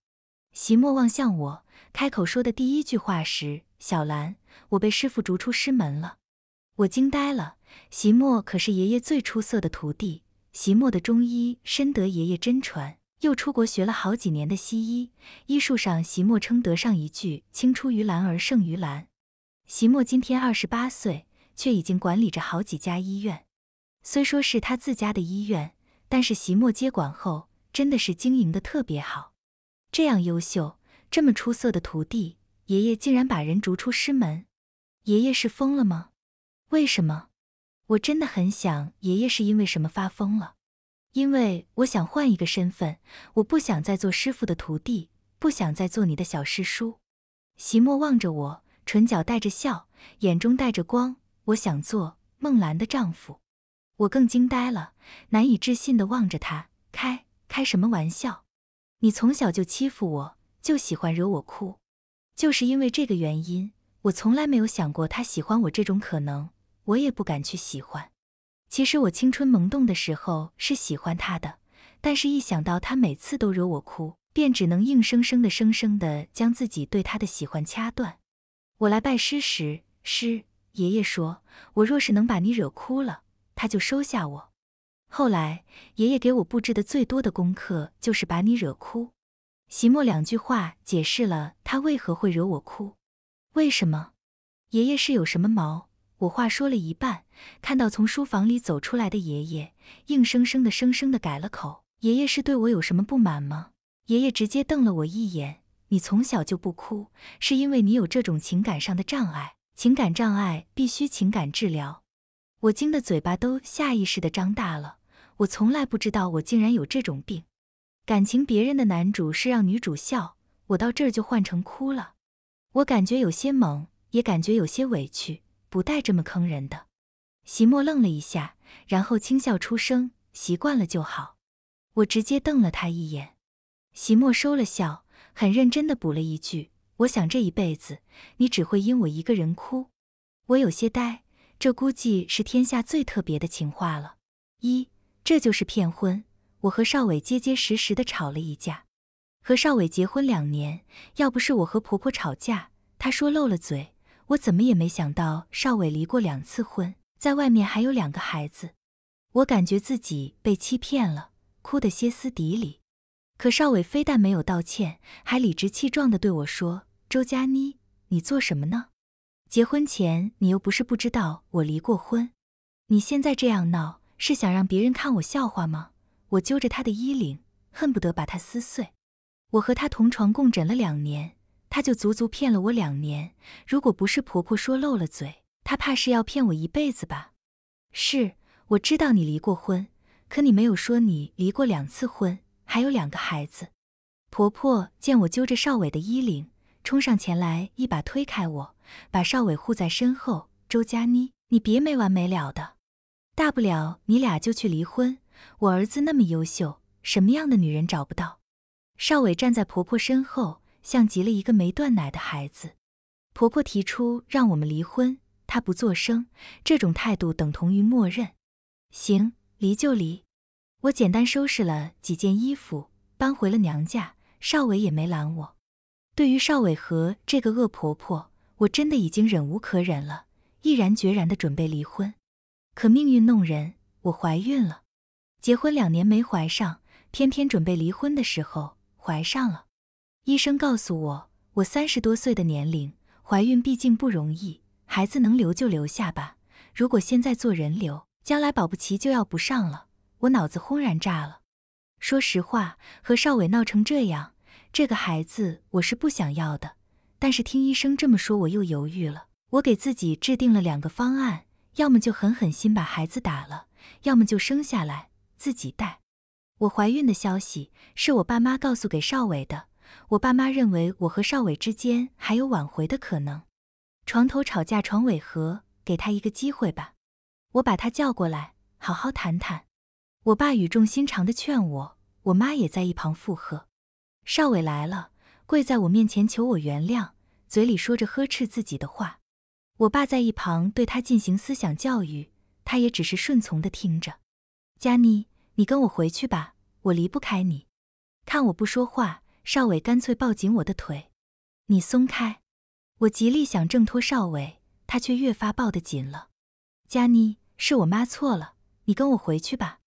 席莫望向我，开口说的第一句话时：“小兰，我被师傅逐出师门了。”我惊呆了。席墨可是爷爷最出色的徒弟，席墨的中医深得爷爷真传，又出国学了好几年的西医，医术上席墨称得上一句青出于蓝而胜于蓝。席墨今天二十八岁，却已经管理着好几家医院，虽说是他自家的医院，但是席墨接管后真的是经营的特别好。这样优秀、这么出色的徒弟，爷爷竟然把人逐出师门，爷爷是疯了吗？为什么？我真的很想，爷爷是因为什么发疯了？因为我想换一个身份，我不想再做师傅的徒弟，不想再做你的小师叔。席莫望着我，唇角带着笑，眼中带着光。我想做孟兰的丈夫。我更惊呆了，难以置信的望着他，开开什么玩笑？你从小就欺负我，就喜欢惹我哭，就是因为这个原因，我从来没有想过他喜欢我这种可能。我也不敢去喜欢。其实我青春萌动的时候是喜欢他的，但是一想到他每次都惹我哭，便只能硬生生的、生生的将自己对他的喜欢掐断。我来拜师时，师爷爷说，我若是能把你惹哭了，他就收下我。后来爷爷给我布置的最多的功课就是把你惹哭。席莫两句话解释了他为何会惹我哭。为什么？爷爷是有什么毛？我话说了一半，看到从书房里走出来的爷爷，硬生生的、生生的改了口。爷爷是对我有什么不满吗？爷爷直接瞪了我一眼：“你从小就不哭，是因为你有这种情感上的障碍，情感障碍必须情感治疗。”我惊得嘴巴都下意识的张大了。我从来不知道我竟然有这种病。感情别人的男主是让女主笑，我到这儿就换成哭了。我感觉有些懵，也感觉有些委屈。不带这么坑人的！席莫愣了一下，然后轻笑出声：“习惯了就好。”我直接瞪了他一眼。席莫收了笑，很认真的补了一句：“我想这一辈子，你只会因我一个人哭。”我有些呆，这估计是天下最特别的情话了。一，这就是骗婚。我和邵伟结结实实的吵了一架。和邵伟结婚两年，要不是我和婆婆吵架，他说漏了嘴。我怎么也没想到，少伟离过两次婚，在外面还有两个孩子。我感觉自己被欺骗了，哭得歇斯底里。可少伟非但没有道歉，还理直气壮地对我说：“周佳妮，你做什么呢？结婚前你又不是不知道我离过婚，你现在这样闹，是想让别人看我笑话吗？”我揪着他的衣领，恨不得把他撕碎。我和他同床共枕了两年。他就足足骗了我两年，如果不是婆婆说漏了嘴，他怕是要骗我一辈子吧。是我知道你离过婚，可你没有说你离过两次婚，还有两个孩子。婆婆见我揪着少伟的衣领，冲上前来一把推开我，把少伟护在身后。周佳妮，你别没完没了的，大不了你俩就去离婚。我儿子那么优秀，什么样的女人找不到？少伟站在婆婆身后。像极了一个没断奶的孩子。婆婆提出让我们离婚，她不做声，这种态度等同于默认。行，离就离。我简单收拾了几件衣服，搬回了娘家。少伟也没拦我。对于少伟和这个恶婆婆，我真的已经忍无可忍了，毅然决然地准备离婚。可命运弄人，我怀孕了。结婚两年没怀上，偏偏准备离婚的时候怀上了。医生告诉我，我三十多岁的年龄，怀孕毕竟不容易，孩子能留就留下吧。如果现在做人流，将来保不齐就要不上了。我脑子轰然炸了。说实话，和少伟闹成这样，这个孩子我是不想要的。但是听医生这么说，我又犹豫了。我给自己制定了两个方案，要么就狠狠心把孩子打了，要么就生下来自己带。我怀孕的消息是我爸妈告诉给少伟的。我爸妈认为我和少伟之间还有挽回的可能，床头吵架床尾和，给他一个机会吧。我把他叫过来，好好谈谈。我爸语重心长地劝我，我妈也在一旁附和。少伟来了，跪在我面前求我原谅，嘴里说着呵斥自己的话。我爸在一旁对他进行思想教育，他也只是顺从地听着。佳妮，你跟我回去吧，我离不开你。看我不说话。邵伟干脆抱紧我的腿，你松开！我极力想挣脱邵伟，他却越发抱得紧了。佳妮，是我妈错了，你跟我回去吧，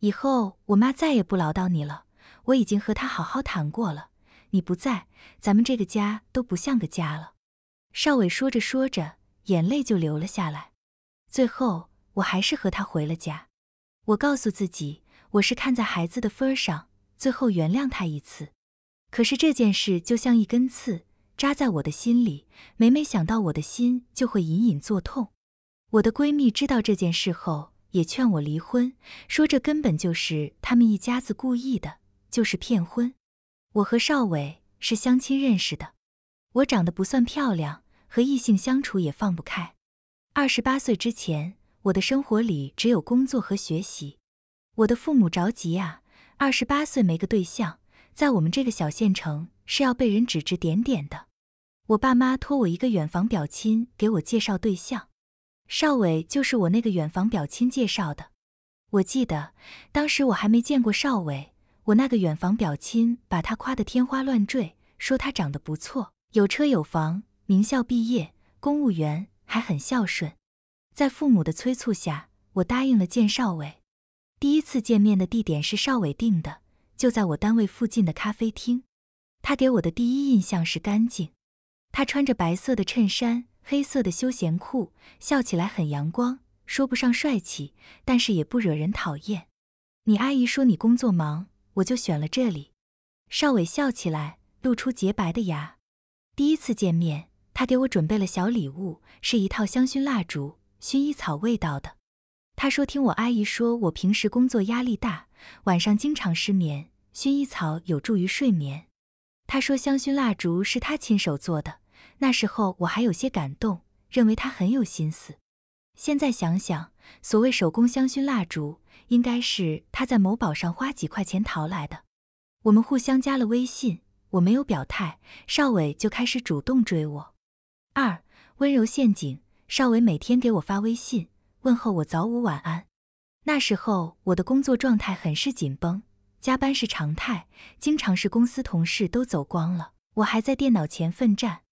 以后我妈再也不唠叨你了。我已经和她好好谈过了，你不在，咱们这个家都不像个家了。邵伟说着说着，眼泪就流了下来。最后，我还是和他回了家。我告诉自己，我是看在孩子的儿上，最后原谅他一次。可是这件事就像一根刺扎在我的心里，每每想到我的心就会隐隐作痛。我的闺蜜知道这件事后，也劝我离婚，说这根本就是他们一家子故意的，就是骗婚。我和邵伟是相亲认识的，我长得不算漂亮，和异性相处也放不开。二十八岁之前，我的生活里只有工作和学习。我的父母着急啊，二十八岁没个对象。在我们这个小县城是要被人指指点点的。我爸妈托我一个远房表亲给我介绍对象，邵伟就是我那个远房表亲介绍的。我记得当时我还没见过邵伟，我那个远房表亲把他夸得天花乱坠，说他长得不错，有车有房，名校毕业，公务员，还很孝顺。在父母的催促下，我答应了见邵伟。第一次见面的地点是邵伟定的。就在我单位附近的咖啡厅，他给我的第一印象是干净。他穿着白色的衬衫，黑色的休闲裤，笑起来很阳光，说不上帅气，但是也不惹人讨厌。你阿姨说你工作忙，我就选了这里。邵伟笑起来露出洁白的牙。第一次见面，他给我准备了小礼物，是一套香薰蜡烛，薰衣草味道的。他说听我阿姨说我平时工作压力大。晚上经常失眠，薰衣草有助于睡眠。他说香薰蜡烛是他亲手做的，那时候我还有些感动，认为他很有心思。现在想想，所谓手工香薰蜡烛，应该是他在某宝上花几块钱淘来的。我们互相加了微信，我没有表态，邵伟就开始主动追我。二温柔陷阱，邵伟每天给我发微信问候我早午晚安。那时候我的工作状态很是紧绷，加班是常态，经常是公司同事都走光了，我还在电脑前奋战。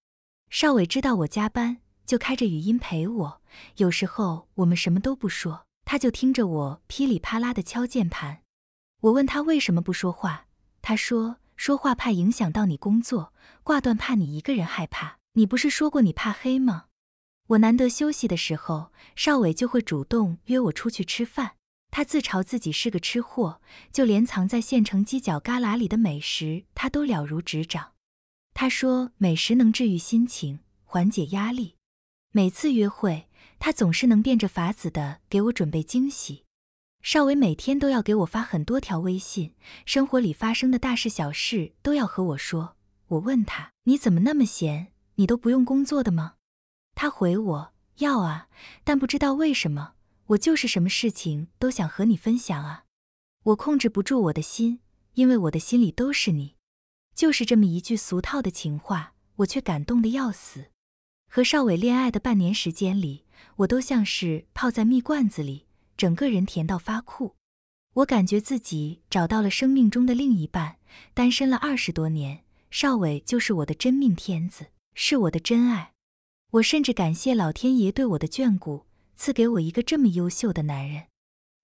邵伟知道我加班，就开着语音陪我。有时候我们什么都不说，他就听着我噼里啪啦的敲键盘。我问他为什么不说话，他说说话怕影响到你工作，挂断怕你一个人害怕。你不是说过你怕黑吗？我难得休息的时候，邵伟就会主动约我出去吃饭。他自嘲自己是个吃货，就连藏在县城犄角旮旯里的美食，他都了如指掌。他说，美食能治愈心情，缓解压力。每次约会，他总是能变着法子的给我准备惊喜。邵伟每天都要给我发很多条微信，生活里发生的大事小事都要和我说。我问他：“你怎么那么闲？你都不用工作的吗？”他回我：“要啊，但不知道为什么。”我就是什么事情都想和你分享啊，我控制不住我的心，因为我的心里都是你。就是这么一句俗套的情话，我却感动的要死。和少伟恋爱的半年时间里，我都像是泡在蜜罐子里，整个人甜到发苦。我感觉自己找到了生命中的另一半，单身了二十多年，少伟就是我的真命天子，是我的真爱。我甚至感谢老天爷对我的眷顾。赐给我一个这么优秀的男人，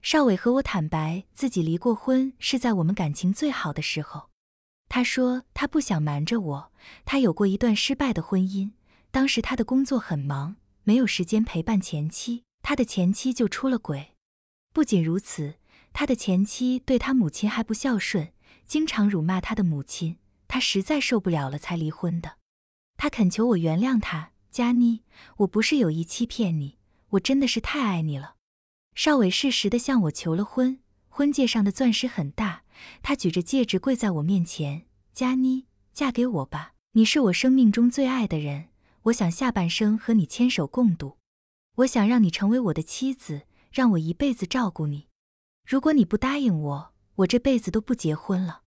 少伟和我坦白自己离过婚，是在我们感情最好的时候。他说他不想瞒着我，他有过一段失败的婚姻，当时他的工作很忙，没有时间陪伴前妻，他的前妻就出了轨。不仅如此，他的前妻对他母亲还不孝顺，经常辱骂他的母亲，他实在受不了了才离婚的。他恳求我原谅他，佳妮，我不是有意欺骗你。我真的是太爱你了，少伟适时地向我求了婚，婚戒上的钻石很大，他举着戒指跪在我面前：“佳妮，嫁给我吧，你是我生命中最爱的人，我想下半生和你牵手共度，我想让你成为我的妻子，让我一辈子照顾你。如果你不答应我，我这辈子都不结婚了。”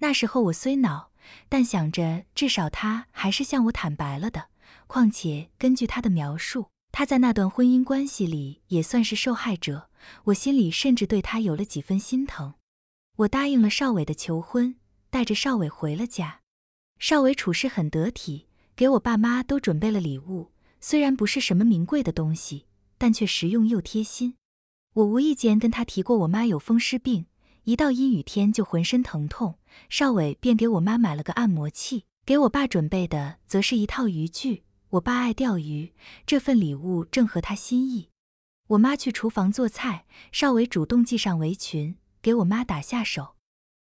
那时候我虽恼，但想着至少他还是向我坦白了的，况且根据他的描述。他在那段婚姻关系里也算是受害者，我心里甚至对他有了几分心疼。我答应了少伟的求婚，带着少伟回了家。少伟处事很得体，给我爸妈都准备了礼物，虽然不是什么名贵的东西，但却实用又贴心。我无意间跟他提过我妈有风湿病，一到阴雨天就浑身疼痛，少伟便给我妈买了个按摩器，给我爸准备的则是一套渔具。我爸爱钓鱼，这份礼物正合他心意。我妈去厨房做菜，少伟主动系上围裙，给我妈打下手。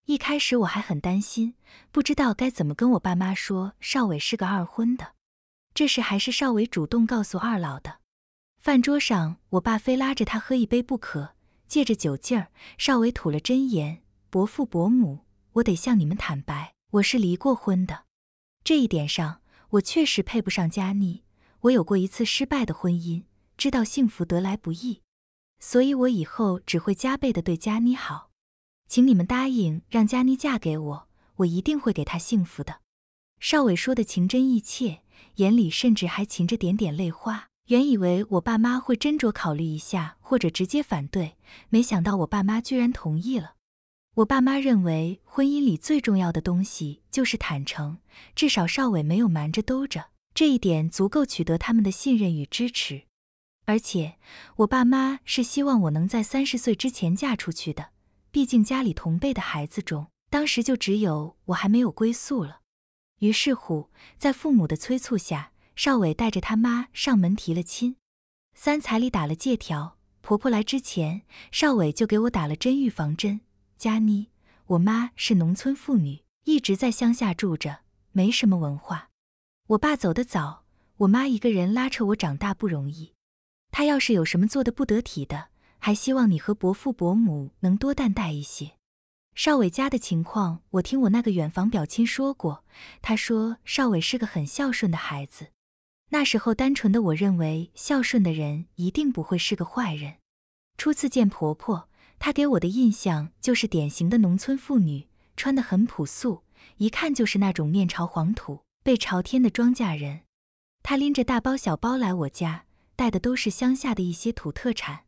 一开始我还很担心，不知道该怎么跟我爸妈说少伟是个二婚的。这事还是少伟主动告诉二老的。饭桌上，我爸非拉着他喝一杯不可。借着酒劲儿，少伟吐了真言：“伯父伯母，我得向你们坦白，我是离过婚的。这一点上。”我确实配不上佳妮，我有过一次失败的婚姻，知道幸福得来不易，所以我以后只会加倍的对佳妮好，请你们答应让佳妮嫁给我，我一定会给她幸福的。少伟说的情真意切，眼里甚至还噙着点点泪花。原以为我爸妈会斟酌考虑一下，或者直接反对，没想到我爸妈居然同意了。我爸妈认为婚姻里最重要的东西就是坦诚，至少少伟没有瞒着兜着，这一点足够取得他们的信任与支持。而且我爸妈是希望我能在三十岁之前嫁出去的，毕竟家里同辈的孩子中，当时就只有我还没有归宿了。于是乎，在父母的催促下，少伟带着他妈上门提了亲，三彩礼打了借条。婆婆来之前，少伟就给我打了针预防针。佳妮，我妈是农村妇女，一直在乡下住着，没什么文化。我爸走得早，我妈一个人拉扯我长大不容易。她要是有什么做的不得体的，还希望你和伯父伯母能多担待一些。少伟家的情况，我听我那个远房表亲说过。他说少伟是个很孝顺的孩子。那时候单纯的我认为，孝顺的人一定不会是个坏人。初次见婆婆。她给我的印象就是典型的农村妇女，穿得很朴素，一看就是那种面朝黄土背朝天的庄稼人。她拎着大包小包来我家，带的都是乡下的一些土特产。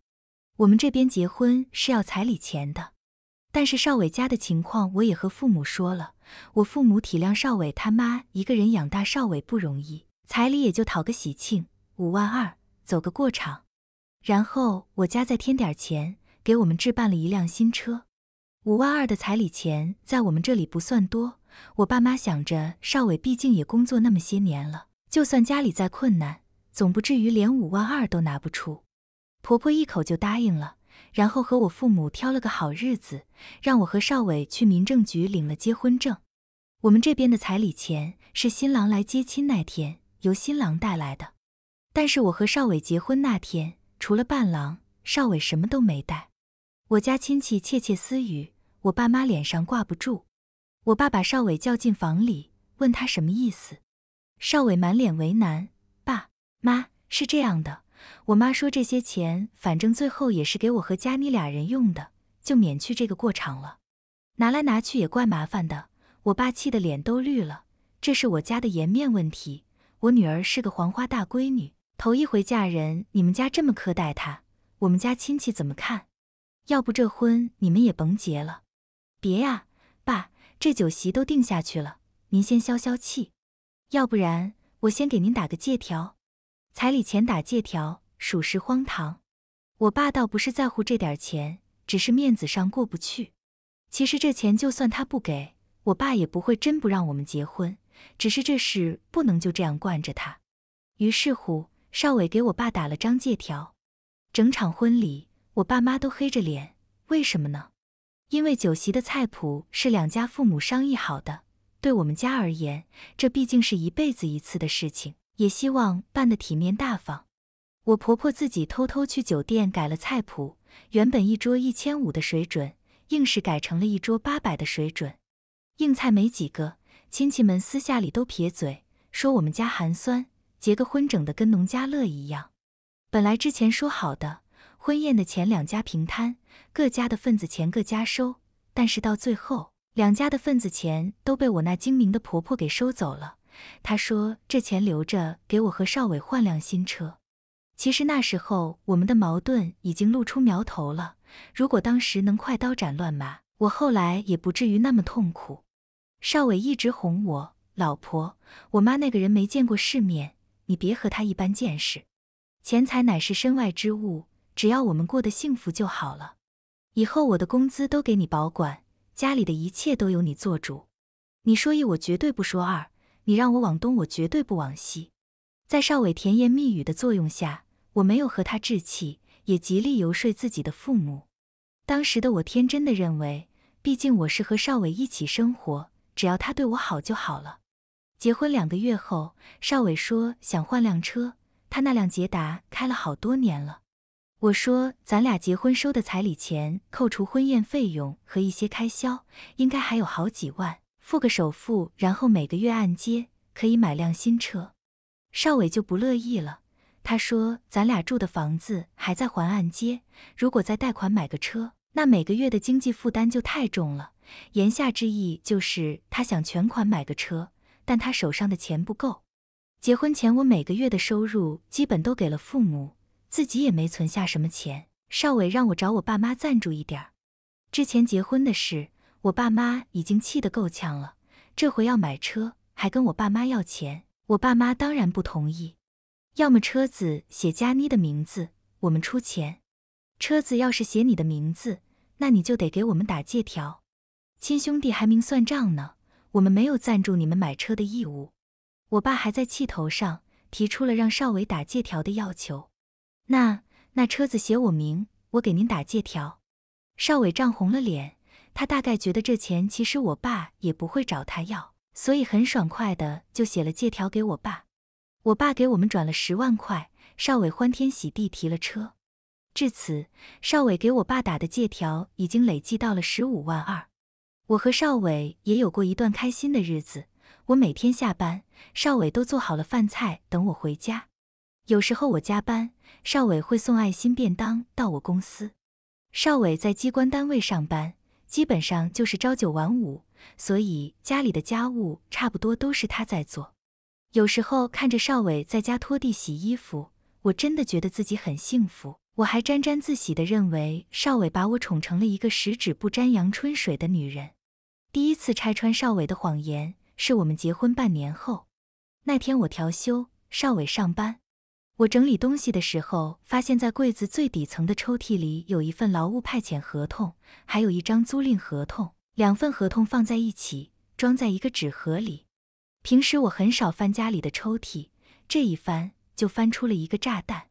我们这边结婚是要彩礼钱的，但是少伟家的情况我也和父母说了，我父母体谅少伟他妈一个人养大少伟不容易，彩礼也就讨个喜庆，五万二走个过场，然后我家再添点钱。给我们置办了一辆新车，五万二的彩礼钱在我们这里不算多。我爸妈想着，少伟毕竟也工作那么些年了，就算家里再困难，总不至于连五万二都拿不出。婆婆一口就答应了，然后和我父母挑了个好日子，让我和少伟去民政局领了结婚证。我们这边的彩礼钱是新郎来接亲那天由新郎带来的，但是我和少伟结婚那天，除了伴郎，少伟什么都没带。我家亲戚窃窃私语，我爸妈脸上挂不住。我爸把少伟叫进房里，问他什么意思。少伟满脸为难：“爸妈是这样的，我妈说这些钱反正最后也是给我和佳妮俩人用的，就免去这个过场了。拿来拿去也怪麻烦的。”我爸气得脸都绿了：“这是我家的颜面问题。我女儿是个黄花大闺女，头一回嫁人，你们家这么苛待她，我们家亲戚怎么看？”要不这婚你们也甭结了，别呀，爸，这酒席都定下去了，您先消消气。要不然我先给您打个借条，彩礼钱打借条，属实荒唐。我爸倒不是在乎这点钱，只是面子上过不去。其实这钱就算他不给我爸，也不会真不让我们结婚。只是这事不能就这样惯着他。于是乎，少伟给我爸打了张借条，整场婚礼。我爸妈都黑着脸，为什么呢？因为酒席的菜谱是两家父母商议好的，对我们家而言，这毕竟是一辈子一次的事情，也希望办得体面大方。我婆婆自己偷偷去酒店改了菜谱，原本一桌一千五的水准，硬是改成了一桌八百的水准，硬菜没几个，亲戚们私下里都撇嘴，说我们家寒酸，结个婚整的跟农家乐一样。本来之前说好的。婚宴的钱两家平摊，各家的份子钱各家收。但是到最后，两家的份子钱都被我那精明的婆婆给收走了。她说：“这钱留着给我和少伟换辆新车。”其实那时候我们的矛盾已经露出苗头了。如果当时能快刀斩乱麻，我后来也不至于那么痛苦。少伟一直哄我：“老婆，我妈那个人没见过世面，你别和她一般见识。钱财乃是身外之物。”只要我们过得幸福就好了。以后我的工资都给你保管，家里的一切都由你做主。你说一，我绝对不说二；你让我往东，我绝对不往西。在少伟甜言蜜语的作用下，我没有和他置气，也极力游说自己的父母。当时的我天真的认为，毕竟我是和少伟一起生活，只要他对我好就好了。结婚两个月后，少伟说想换辆车，他那辆捷达开了好多年了。我说，咱俩结婚收的彩礼钱，扣除婚宴费用和一些开销，应该还有好几万，付个首付，然后每个月按揭，可以买辆新车。少伟就不乐意了，他说，咱俩住的房子还在还按揭，如果再贷款买个车，那每个月的经济负担就太重了。言下之意就是，他想全款买个车，但他手上的钱不够。结婚前，我每个月的收入基本都给了父母。自己也没存下什么钱，少伟让我找我爸妈赞助一点儿。之前结婚的事，我爸妈已经气得够呛了，这回要买车还跟我爸妈要钱，我爸妈当然不同意。要么车子写佳妮的名字，我们出钱；车子要是写你的名字，那你就得给我们打借条。亲兄弟还明算账呢，我们没有赞助你们买车的义务。我爸还在气头上，提出了让少伟打借条的要求。那那车子写我名，我给您打借条。邵伟涨红了脸，他大概觉得这钱其实我爸也不会找他要，所以很爽快的就写了借条给我爸。我爸给我们转了十万块，邵伟欢天喜地提了车。至此，邵伟给我爸打的借条已经累计到了十五万二。我和邵伟也有过一段开心的日子，我每天下班，邵伟都做好了饭菜等我回家。有时候我加班，邵伟会送爱心便当到我公司。邵伟在机关单位上班，基本上就是朝九晚五，所以家里的家务差不多都是他在做。有时候看着邵伟在家拖地、洗衣服，我真的觉得自己很幸福。我还沾沾自喜地认为，邵伟把我宠成了一个十指不沾阳春水的女人。第一次拆穿邵伟的谎言，是我们结婚半年后。那天我调休，邵伟上班。我整理东西的时候，发现在柜子最底层的抽屉里有一份劳务派遣合同，还有一张租赁合同，两份合同放在一起，装在一个纸盒里。平时我很少翻家里的抽屉，这一翻就翻出了一个炸弹。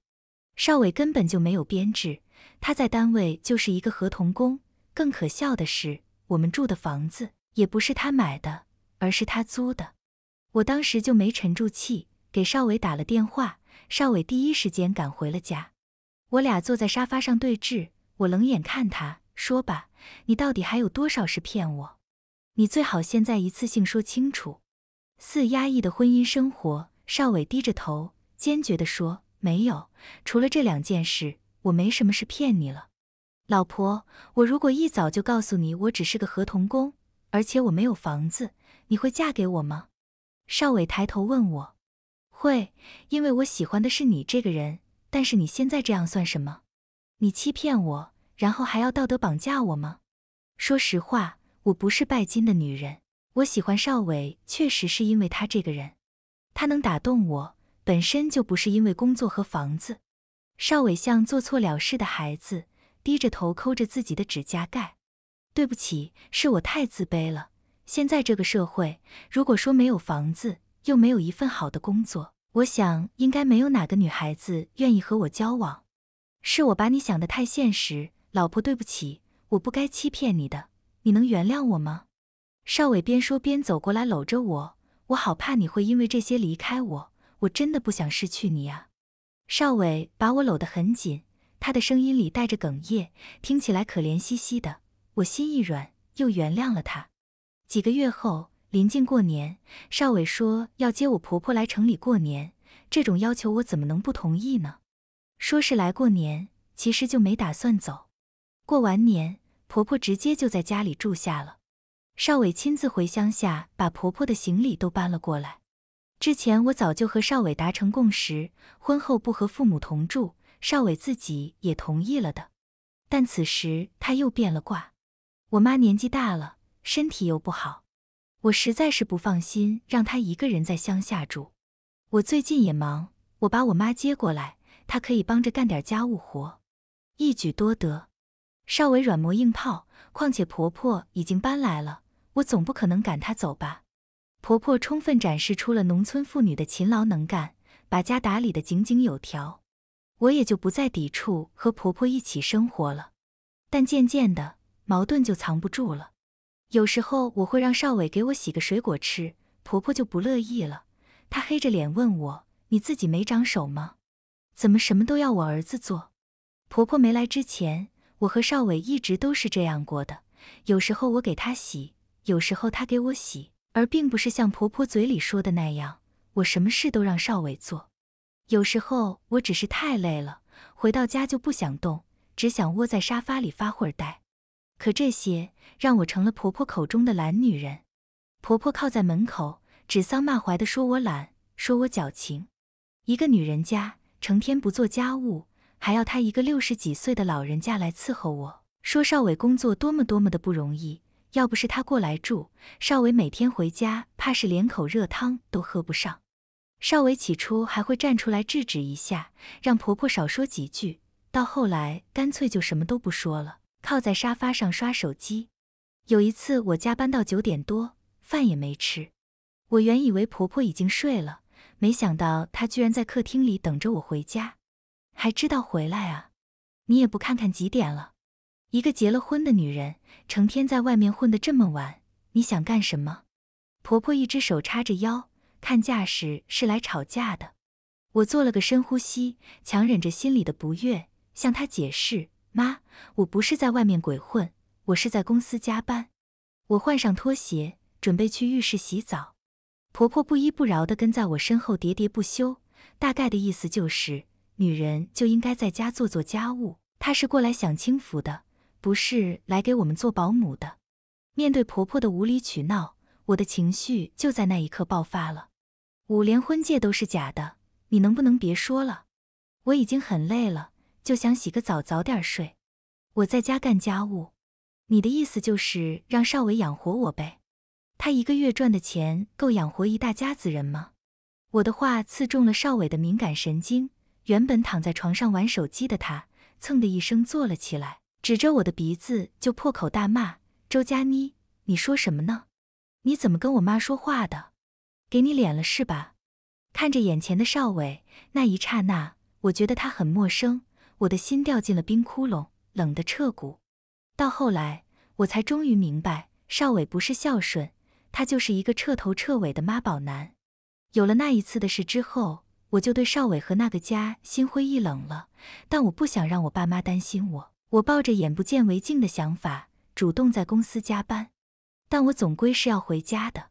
少伟根本就没有编制，他在单位就是一个合同工。更可笑的是，我们住的房子也不是他买的，而是他租的。我当时就没沉住气，给少伟打了电话。少伟第一时间赶回了家，我俩坐在沙发上对峙。我冷眼看他，说吧，你到底还有多少事骗我？你最好现在一次性说清楚。四压抑的婚姻生活，少伟低着头，坚决地说：“没有，除了这两件事，我没什么事骗你了。”老婆，我如果一早就告诉你我只是个合同工，而且我没有房子，你会嫁给我吗？少伟抬头问我。会，因为我喜欢的是你这个人。但是你现在这样算什么？你欺骗我，然后还要道德绑架我吗？说实话，我不是拜金的女人。我喜欢邵伟，确实是因为他这个人，他能打动我，本身就不是因为工作和房子。邵伟像做错了事的孩子，低着头抠着自己的指甲盖。对不起，是我太自卑了。现在这个社会，如果说没有房子，又没有一份好的工作，我想，应该没有哪个女孩子愿意和我交往，是我把你想得太现实，老婆，对不起，我不该欺骗你的，你能原谅我吗？少伟边说边走过来搂着我，我好怕你会因为这些离开我，我真的不想失去你啊！少伟把我搂得很紧，他的声音里带着哽咽，听起来可怜兮兮的，我心一软，又原谅了他。几个月后。临近过年，少伟说要接我婆婆来城里过年，这种要求我怎么能不同意呢？说是来过年，其实就没打算走。过完年，婆婆直接就在家里住下了。少伟亲自回乡下，把婆婆的行李都搬了过来。之前我早就和少伟达成共识，婚后不和父母同住，少伟自己也同意了的。但此时他又变了卦。我妈年纪大了，身体又不好。我实在是不放心让他一个人在乡下住，我最近也忙，我把我妈接过来，她可以帮着干点家务活，一举多得。少伟软磨硬泡，况且婆婆已经搬来了，我总不可能赶她走吧？婆婆充分展示出了农村妇女的勤劳能干，把家打理的井井有条，我也就不再抵触和婆婆一起生活了。但渐渐的，矛盾就藏不住了。有时候我会让少伟给我洗个水果吃，婆婆就不乐意了。她黑着脸问我：“你自己没长手吗？怎么什么都要我儿子做？”婆婆没来之前，我和少伟一直都是这样过的。有时候我给他洗，有时候他给我洗，而并不是像婆婆嘴里说的那样，我什么事都让少伟做。有时候我只是太累了，回到家就不想动，只想窝在沙发里发会儿呆。可这些让我成了婆婆口中的懒女人。婆婆靠在门口，指桑骂槐的说：“我懒，说我矫情。一个女人家成天不做家务，还要她一个六十几岁的老人家来伺候我。说少伟工作多么多么的不容易，要不是他过来住，少伟每天回家怕是连口热汤都喝不上。”少伟起初还会站出来制止一下，让婆婆少说几句，到后来干脆就什么都不说了。靠在沙发上刷手机。有一次我加班到九点多，饭也没吃。我原以为婆婆已经睡了，没想到她居然在客厅里等着我回家，还知道回来啊！你也不看看几点了？一个结了婚的女人，成天在外面混得这么晚，你想干什么？婆婆一只手叉着腰，看架势是来吵架的。我做了个深呼吸，强忍着心里的不悦，向她解释。妈，我不是在外面鬼混，我是在公司加班。我换上拖鞋，准备去浴室洗澡。婆婆不依不饶地跟在我身后喋喋不休，大概的意思就是女人就应该在家做做家务。她是过来享清福的，不是来给我们做保姆的。面对婆婆的无理取闹，我的情绪就在那一刻爆发了。五连婚戒都是假的，你能不能别说了？我已经很累了。就想洗个澡，早点睡。我在家干家务。你的意思就是让少伟养活我呗？他一个月赚的钱够养活一大家子人吗？我的话刺中了少伟的敏感神经。原本躺在床上玩手机的他，蹭的一声坐了起来，指着我的鼻子就破口大骂：“周佳妮，你说什么呢？你怎么跟我妈说话的？给你脸了是吧？”看着眼前的少伟，那一刹那，我觉得他很陌生。我的心掉进了冰窟窿，冷得彻骨。到后来，我才终于明白，少伟不是孝顺，他就是一个彻头彻尾的妈宝男。有了那一次的事之后，我就对少伟和那个家心灰意冷了。但我不想让我爸妈担心我，我抱着眼不见为净的想法，主动在公司加班。但我总归是要回家的。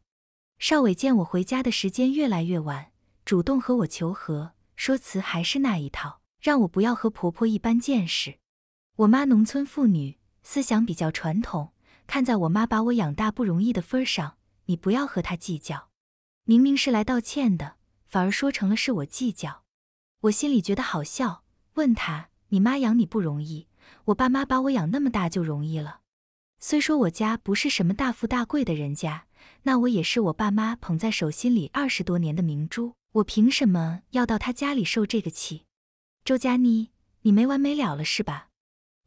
少伟见我回家的时间越来越晚，主动和我求和，说辞还是那一套。让我不要和婆婆一般见识。我妈农村妇女，思想比较传统。看在我妈把我养大不容易的份上，你不要和她计较。明明是来道歉的，反而说成了是我计较。我心里觉得好笑，问她：“你妈养你不容易，我爸妈把我养那么大就容易了。虽说我家不是什么大富大贵的人家，那我也是我爸妈捧在手心里二十多年的明珠，我凭什么要到他家里受这个气？”周佳妮，你没完没了了是吧？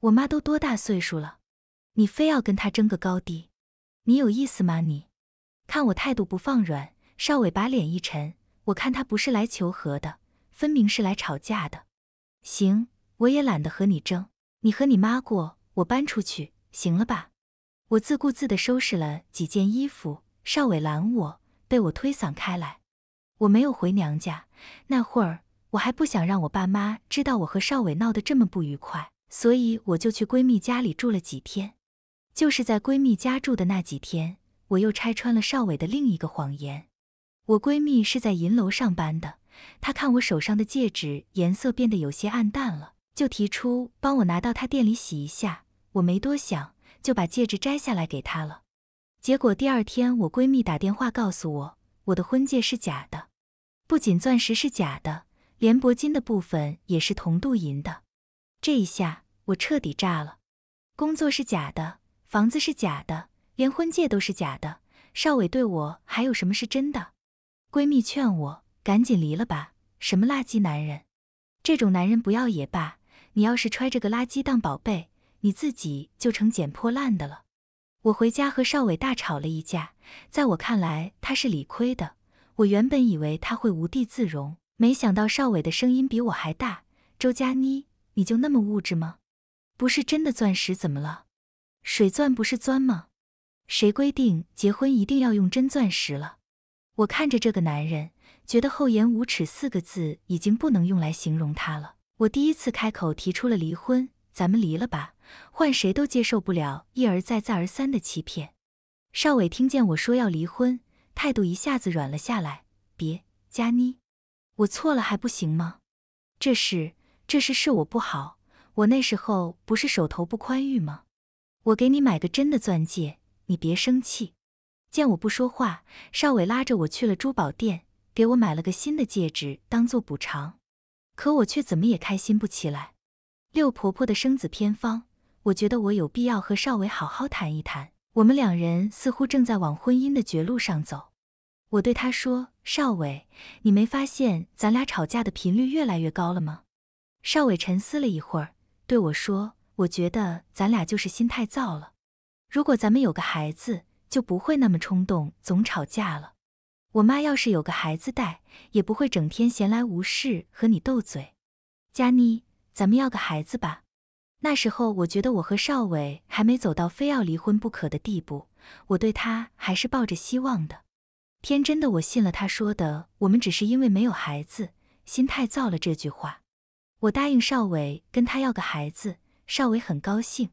我妈都多大岁数了，你非要跟她争个高低，你有意思吗？你，看我态度不放软。邵伟把脸一沉，我看他不是来求和的，分明是来吵架的。行，我也懒得和你争，你和你妈过，我搬出去，行了吧？我自顾自的收拾了几件衣服，邵伟拦我，被我推搡开来。我没有回娘家，那会儿。我还不想让我爸妈知道我和少伟闹得这么不愉快，所以我就去闺蜜家里住了几天。就是在闺蜜家住的那几天，我又拆穿了少伟的另一个谎言。我闺蜜是在银楼上班的，她看我手上的戒指颜色变得有些暗淡了，就提出帮我拿到她店里洗一下。我没多想，就把戒指摘下来给她了。结果第二天，我闺蜜打电话告诉我，我的婚戒是假的，不仅钻石是假的。连铂金的部分也是铜镀银的，这一下我彻底炸了。工作是假的，房子是假的，连婚戒都是假的。少伟对我还有什么是真的？闺蜜劝我赶紧离了吧，什么垃圾男人，这种男人不要也罢。你要是揣着个垃圾当宝贝，你自己就成捡破烂的了。我回家和少伟大吵了一架，在我看来他是理亏的。我原本以为他会无地自容。没想到邵伟的声音比我还大。周佳妮，你就那么物质吗？不是真的钻石怎么了？水钻不是钻吗？谁规定结婚一定要用真钻石了？我看着这个男人，觉得厚颜无耻四个字已经不能用来形容他了。我第一次开口提出了离婚，咱们离了吧？换谁都接受不了一而再再而三的欺骗。邵伟听见我说要离婚，态度一下子软了下来。别，佳妮。我错了还不行吗？这事这事是我不好，我那时候不是手头不宽裕吗？我给你买个真的钻戒，你别生气。见我不说话，邵伟拉着我去了珠宝店，给我买了个新的戒指当做补偿。可我却怎么也开心不起来。六婆婆的生子偏方，我觉得我有必要和邵伟好好谈一谈。我们两人似乎正在往婚姻的绝路上走。我对他说：“少伟，你没发现咱俩吵架的频率越来越高了吗？”少伟沉思了一会儿，对我说：“我觉得咱俩就是心太燥了。如果咱们有个孩子，就不会那么冲动，总吵架了。我妈要是有个孩子带，也不会整天闲来无事和你斗嘴。佳妮，咱们要个孩子吧。那时候我觉得我和少伟还没走到非要离婚不可的地步，我对他还是抱着希望的。”天真的我信了他说的“我们只是因为没有孩子，心太燥了”这句话。我答应少伟跟他要个孩子，少伟很高兴，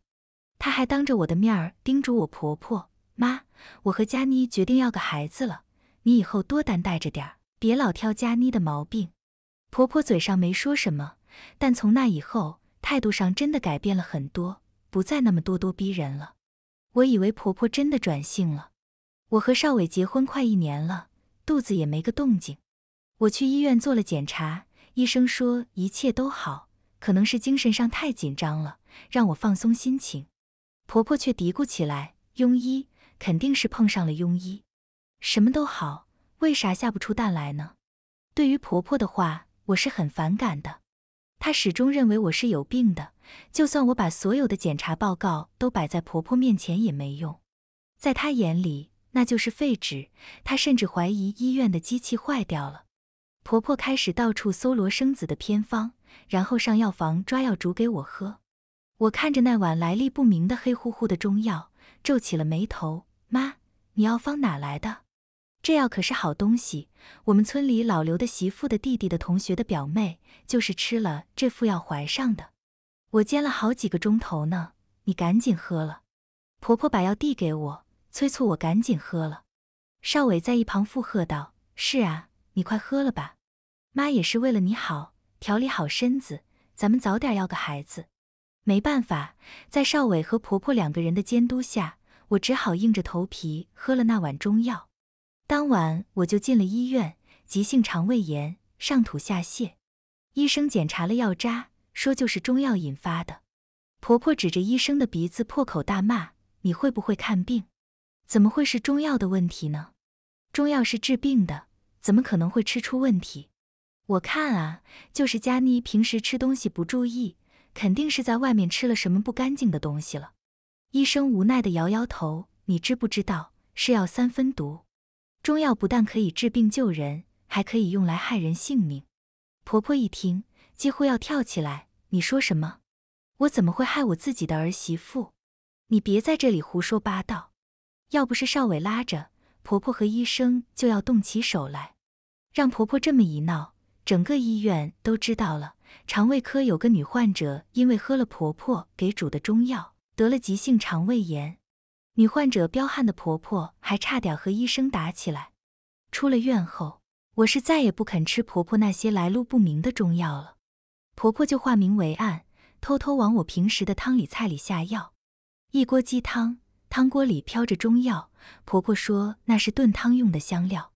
他还当着我的面儿叮嘱我婆婆：“妈，我和佳妮决定要个孩子了，你以后多担待着点儿，别老挑佳妮的毛病。”婆婆嘴上没说什么，但从那以后，态度上真的改变了很多，不再那么咄咄逼人了。我以为婆婆真的转性了。我和少伟结婚快一年了，肚子也没个动静。我去医院做了检查，医生说一切都好，可能是精神上太紧张了，让我放松心情。婆婆却嘀咕起来：“庸医，肯定是碰上了庸医，什么都好，为啥下不出蛋来呢？”对于婆婆的话，我是很反感的。她始终认为我是有病的，就算我把所有的检查报告都摆在婆婆面前也没用，在她眼里。那就是废纸，她甚至怀疑医院的机器坏掉了。婆婆开始到处搜罗生子的偏方，然后上药房抓药煮给我喝。我看着那碗来历不明的黑乎乎的中药，皱起了眉头。妈，你药方哪来的？这药可是好东西。我们村里老刘的媳妇的弟弟的同学的表妹，就是吃了这副药怀上的。我煎了好几个钟头呢，你赶紧喝了。婆婆把药递给我。催促我赶紧喝了，少伟在一旁附和道：“是啊，你快喝了吧，妈也是为了你好，调理好身子，咱们早点要个孩子。”没办法，在少伟和婆婆两个人的监督下，我只好硬着头皮喝了那碗中药。当晚我就进了医院，急性肠胃炎，上吐下泻。医生检查了药渣，说就是中药引发的。婆婆指着医生的鼻子破口大骂：“你会不会看病？”怎么会是中药的问题呢？中药是治病的，怎么可能会吃出问题？我看啊，就是佳妮平时吃东西不注意，肯定是在外面吃了什么不干净的东西了。医生无奈的摇摇头，你知不知道是药三分毒？中药不但可以治病救人，还可以用来害人性命。婆婆一听，几乎要跳起来。你说什么？我怎么会害我自己的儿媳妇？你别在这里胡说八道。要不是少伟拉着婆婆和医生，就要动起手来。让婆婆这么一闹，整个医院都知道了。肠胃科有个女患者，因为喝了婆婆给煮的中药，得了急性肠胃炎。女患者彪悍的婆婆还差点和医生打起来。出了院后，我是再也不肯吃婆婆那些来路不明的中药了。婆婆就化名为暗，偷偷往我平时的汤里菜里下药。一锅鸡汤。汤锅里飘着中药，婆婆说那是炖汤用的香料。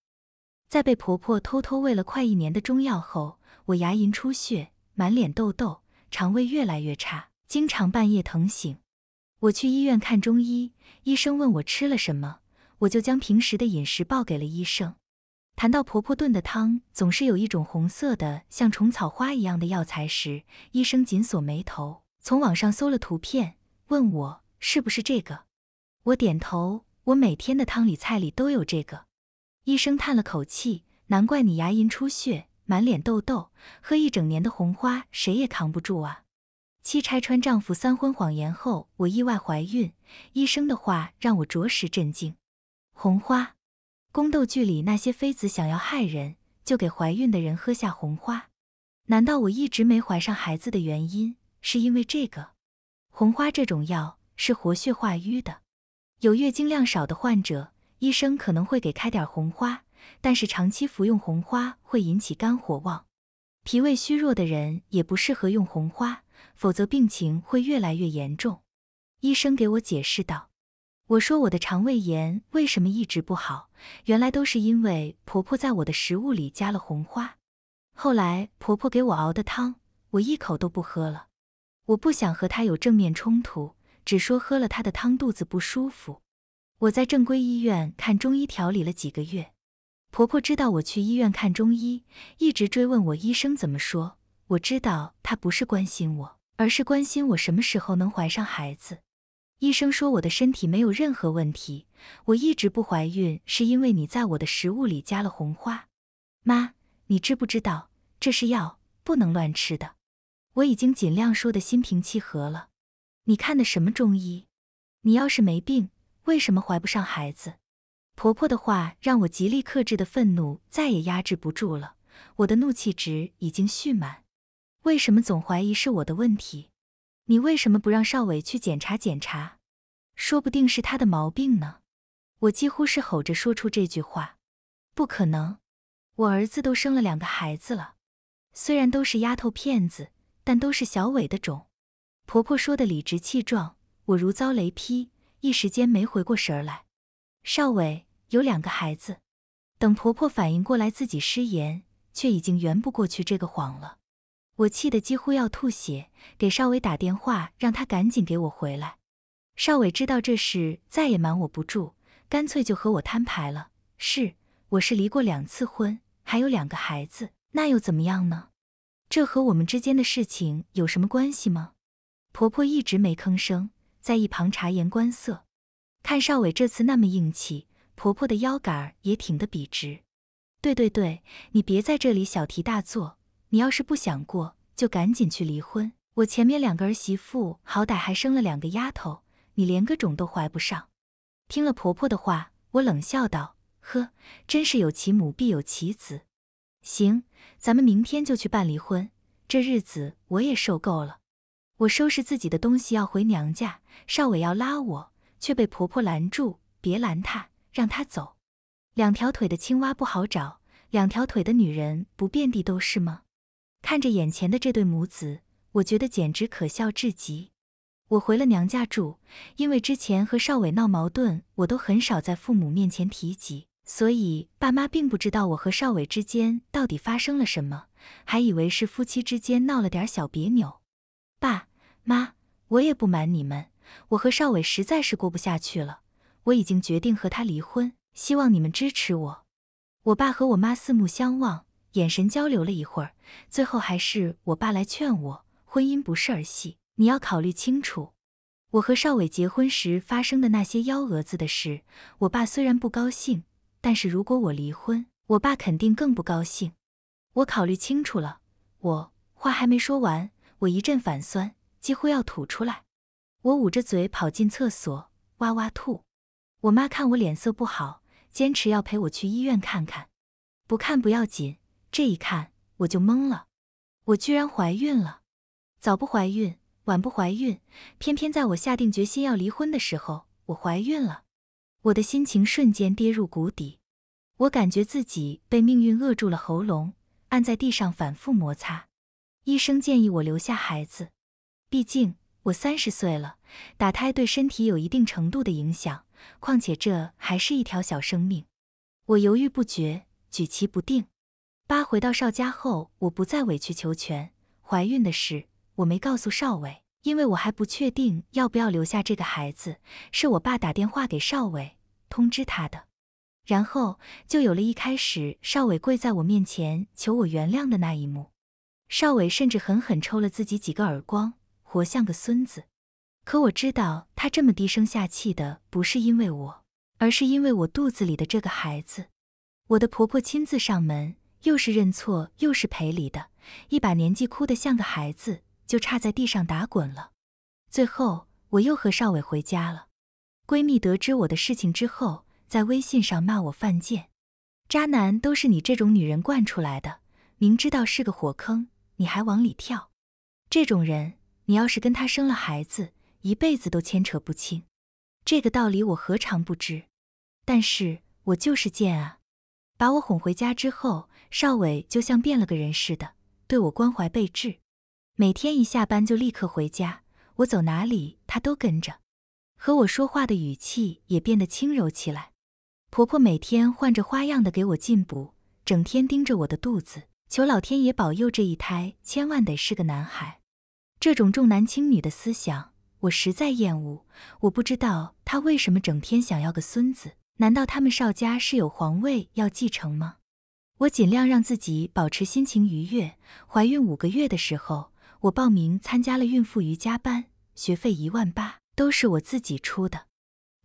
在被婆婆偷偷喂了快一年的中药后，我牙龈出血，满脸痘痘，肠胃越来越差，经常半夜疼醒。我去医院看中医，医生问我吃了什么，我就将平时的饮食报给了医生。谈到婆婆炖的汤总是有一种红色的像虫草花一样的药材时，医生紧锁眉头，从网上搜了图片，问我是不是这个。我点头，我每天的汤里菜里都有这个。医生叹了口气，难怪你牙龈出血，满脸痘痘，喝一整年的红花，谁也扛不住啊。妻拆穿丈夫三婚谎言后，我意外怀孕。医生的话让我着实震惊。红花，宫斗剧里那些妃子想要害人，就给怀孕的人喝下红花。难道我一直没怀上孩子的原因，是因为这个？红花这种药是活血化瘀的。有月经量少的患者，医生可能会给开点红花，但是长期服用红花会引起肝火旺，脾胃虚弱的人也不适合用红花，否则病情会越来越严重。医生给我解释道：“我说我的肠胃炎为什么一直不好，原来都是因为婆婆在我的食物里加了红花。后来婆婆给我熬的汤，我一口都不喝了。我不想和她有正面冲突。”只说喝了他的汤肚子不舒服，我在正规医院看中医调理了几个月。婆婆知道我去医院看中医，一直追问我医生怎么说。我知道她不是关心我，而是关心我什么时候能怀上孩子。医生说我的身体没有任何问题，我一直不怀孕是因为你在我的食物里加了红花。妈，你知不知道这是药不能乱吃的？我已经尽量说的心平气和了。你看的什么中医？你要是没病，为什么怀不上孩子？婆婆的话让我极力克制的愤怒再也压制不住了，我的怒气值已经蓄满。为什么总怀疑是我的问题？你为什么不让少伟去检查检查？说不定是他的毛病呢。我几乎是吼着说出这句话。不可能，我儿子都生了两个孩子了，虽然都是丫头片子，但都是小伟的种。婆婆说的理直气壮，我如遭雷劈，一时间没回过神来。少伟有两个孩子，等婆婆反应过来自己失言，却已经圆不过去这个谎了。我气得几乎要吐血，给少伟打电话，让他赶紧给我回来。少伟知道这事再也瞒我不住，干脆就和我摊牌了。是，我是离过两次婚，还有两个孩子，那又怎么样呢？这和我们之间的事情有什么关系吗？婆婆一直没吭声，在一旁察言观色，看少伟这次那么硬气，婆婆的腰杆也挺得笔直。对对对，你别在这里小题大做，你要是不想过，就赶紧去离婚。我前面两个儿媳妇好歹还生了两个丫头，你连个种都怀不上。听了婆婆的话，我冷笑道：“呵，真是有其母必有其子。行，咱们明天就去办离婚，这日子我也受够了。”我收拾自己的东西要回娘家，少伟要拉我，却被婆婆拦住。别拦他，让他走。两条腿的青蛙不好找，两条腿的女人不遍地都是吗？看着眼前的这对母子，我觉得简直可笑至极。我回了娘家住，因为之前和少伟闹矛盾，我都很少在父母面前提及，所以爸妈并不知道我和少伟之间到底发生了什么，还以为是夫妻之间闹了点小别扭。爸。妈，我也不瞒你们，我和少伟实在是过不下去了。我已经决定和他离婚，希望你们支持我。我爸和我妈四目相望，眼神交流了一会儿，最后还是我爸来劝我：婚姻不是儿戏，你要考虑清楚。我和少伟结婚时发生的那些幺蛾子的事，我爸虽然不高兴，但是如果我离婚，我爸肯定更不高兴。我考虑清楚了，我话还没说完，我一阵反酸。几乎要吐出来，我捂着嘴跑进厕所，哇哇吐。我妈看我脸色不好，坚持要陪我去医院看看。不看不要紧，这一看我就懵了，我居然怀孕了。早不怀孕，晚不怀孕，偏偏在我下定决心要离婚的时候，我怀孕了。我的心情瞬间跌入谷底，我感觉自己被命运扼住了喉咙，按在地上反复摩擦。医生建议我留下孩子。毕竟我三十岁了，打胎对身体有一定程度的影响，况且这还是一条小生命。我犹豫不决，举棋不定。八回到邵家后，我不再委曲求全，怀孕的事我没告诉邵伟，因为我还不确定要不要留下这个孩子。是我爸打电话给邵伟通知他的，然后就有了一开始邵伟跪在我面前求我原谅的那一幕。邵伟甚至狠狠抽了自己几个耳光。活像个孙子，可我知道他这么低声下气的不是因为我，而是因为我肚子里的这个孩子。我的婆婆亲自上门，又是认错又是赔礼的，一把年纪哭得像个孩子，就差在地上打滚了。最后，我又和少伟回家了。闺蜜得知我的事情之后，在微信上骂我犯贱，渣男都是你这种女人惯出来的，明知道是个火坑，你还往里跳，这种人。你要是跟他生了孩子，一辈子都牵扯不清。这个道理我何尝不知？但是我就是贱啊！把我哄回家之后，少伟就像变了个人似的，对我关怀备至。每天一下班就立刻回家，我走哪里他都跟着，和我说话的语气也变得轻柔起来。婆婆每天换着花样的给我进补，整天盯着我的肚子，求老天爷保佑这一胎千万得是个男孩。这种重男轻女的思想，我实在厌恶。我不知道他为什么整天想要个孙子？难道他们邵家是有皇位要继承吗？我尽量让自己保持心情愉悦。怀孕五个月的时候，我报名参加了孕妇瑜伽班，学费一万八，都是我自己出的。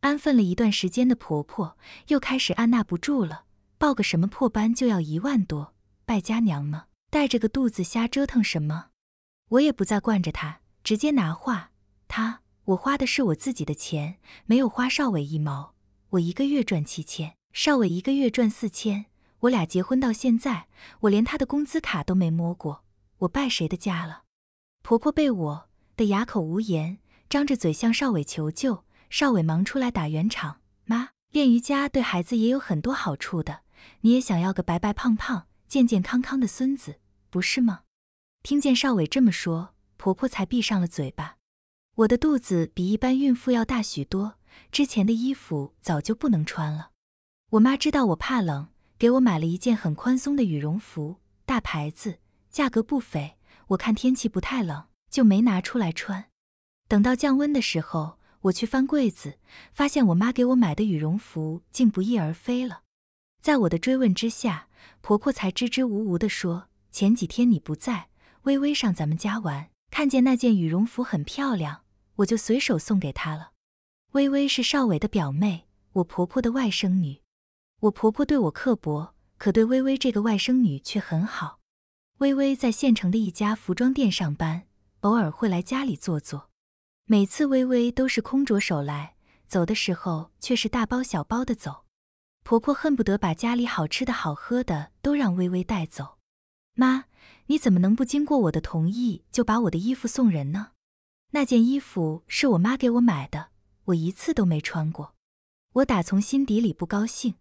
安分了一段时间的婆婆又开始按捺不住了，报个什么破班就要一万多，败家娘吗？带着个肚子瞎折腾什么？我也不再惯着他，直接拿话他。我花的是我自己的钱，没有花少伟一毛。我一个月赚七千，少伟一个月赚四千。我俩结婚到现在，我连他的工资卡都没摸过。我败谁的家了？婆婆被我的哑口无言，张着嘴向少伟求救。少伟忙出来打圆场：“妈，练瑜伽对孩子也有很多好处的。你也想要个白白胖胖、健健康康的孙子，不是吗？”听见少伟这么说，婆婆才闭上了嘴巴。我的肚子比一般孕妇要大许多，之前的衣服早就不能穿了。我妈知道我怕冷，给我买了一件很宽松的羽绒服，大牌子，价格不菲。我看天气不太冷，就没拿出来穿。等到降温的时候，我去翻柜子，发现我妈给我买的羽绒服竟不翼而飞了。在我的追问之下，婆婆才支支吾吾地说：“前几天你不在。”微微上咱们家玩，看见那件羽绒服很漂亮，我就随手送给她了。微微是少伟的表妹，我婆婆的外甥女。我婆婆对我刻薄，可对微微这个外甥女却很好。微微在县城的一家服装店上班，偶尔会来家里坐坐。每次微微都是空着手来，走的时候却是大包小包的走。婆婆恨不得把家里好吃的好喝的都让微微带走。妈，你怎么能不经过我的同意就把我的衣服送人呢？那件衣服是我妈给我买的，我一次都没穿过。我打从心底里不高兴。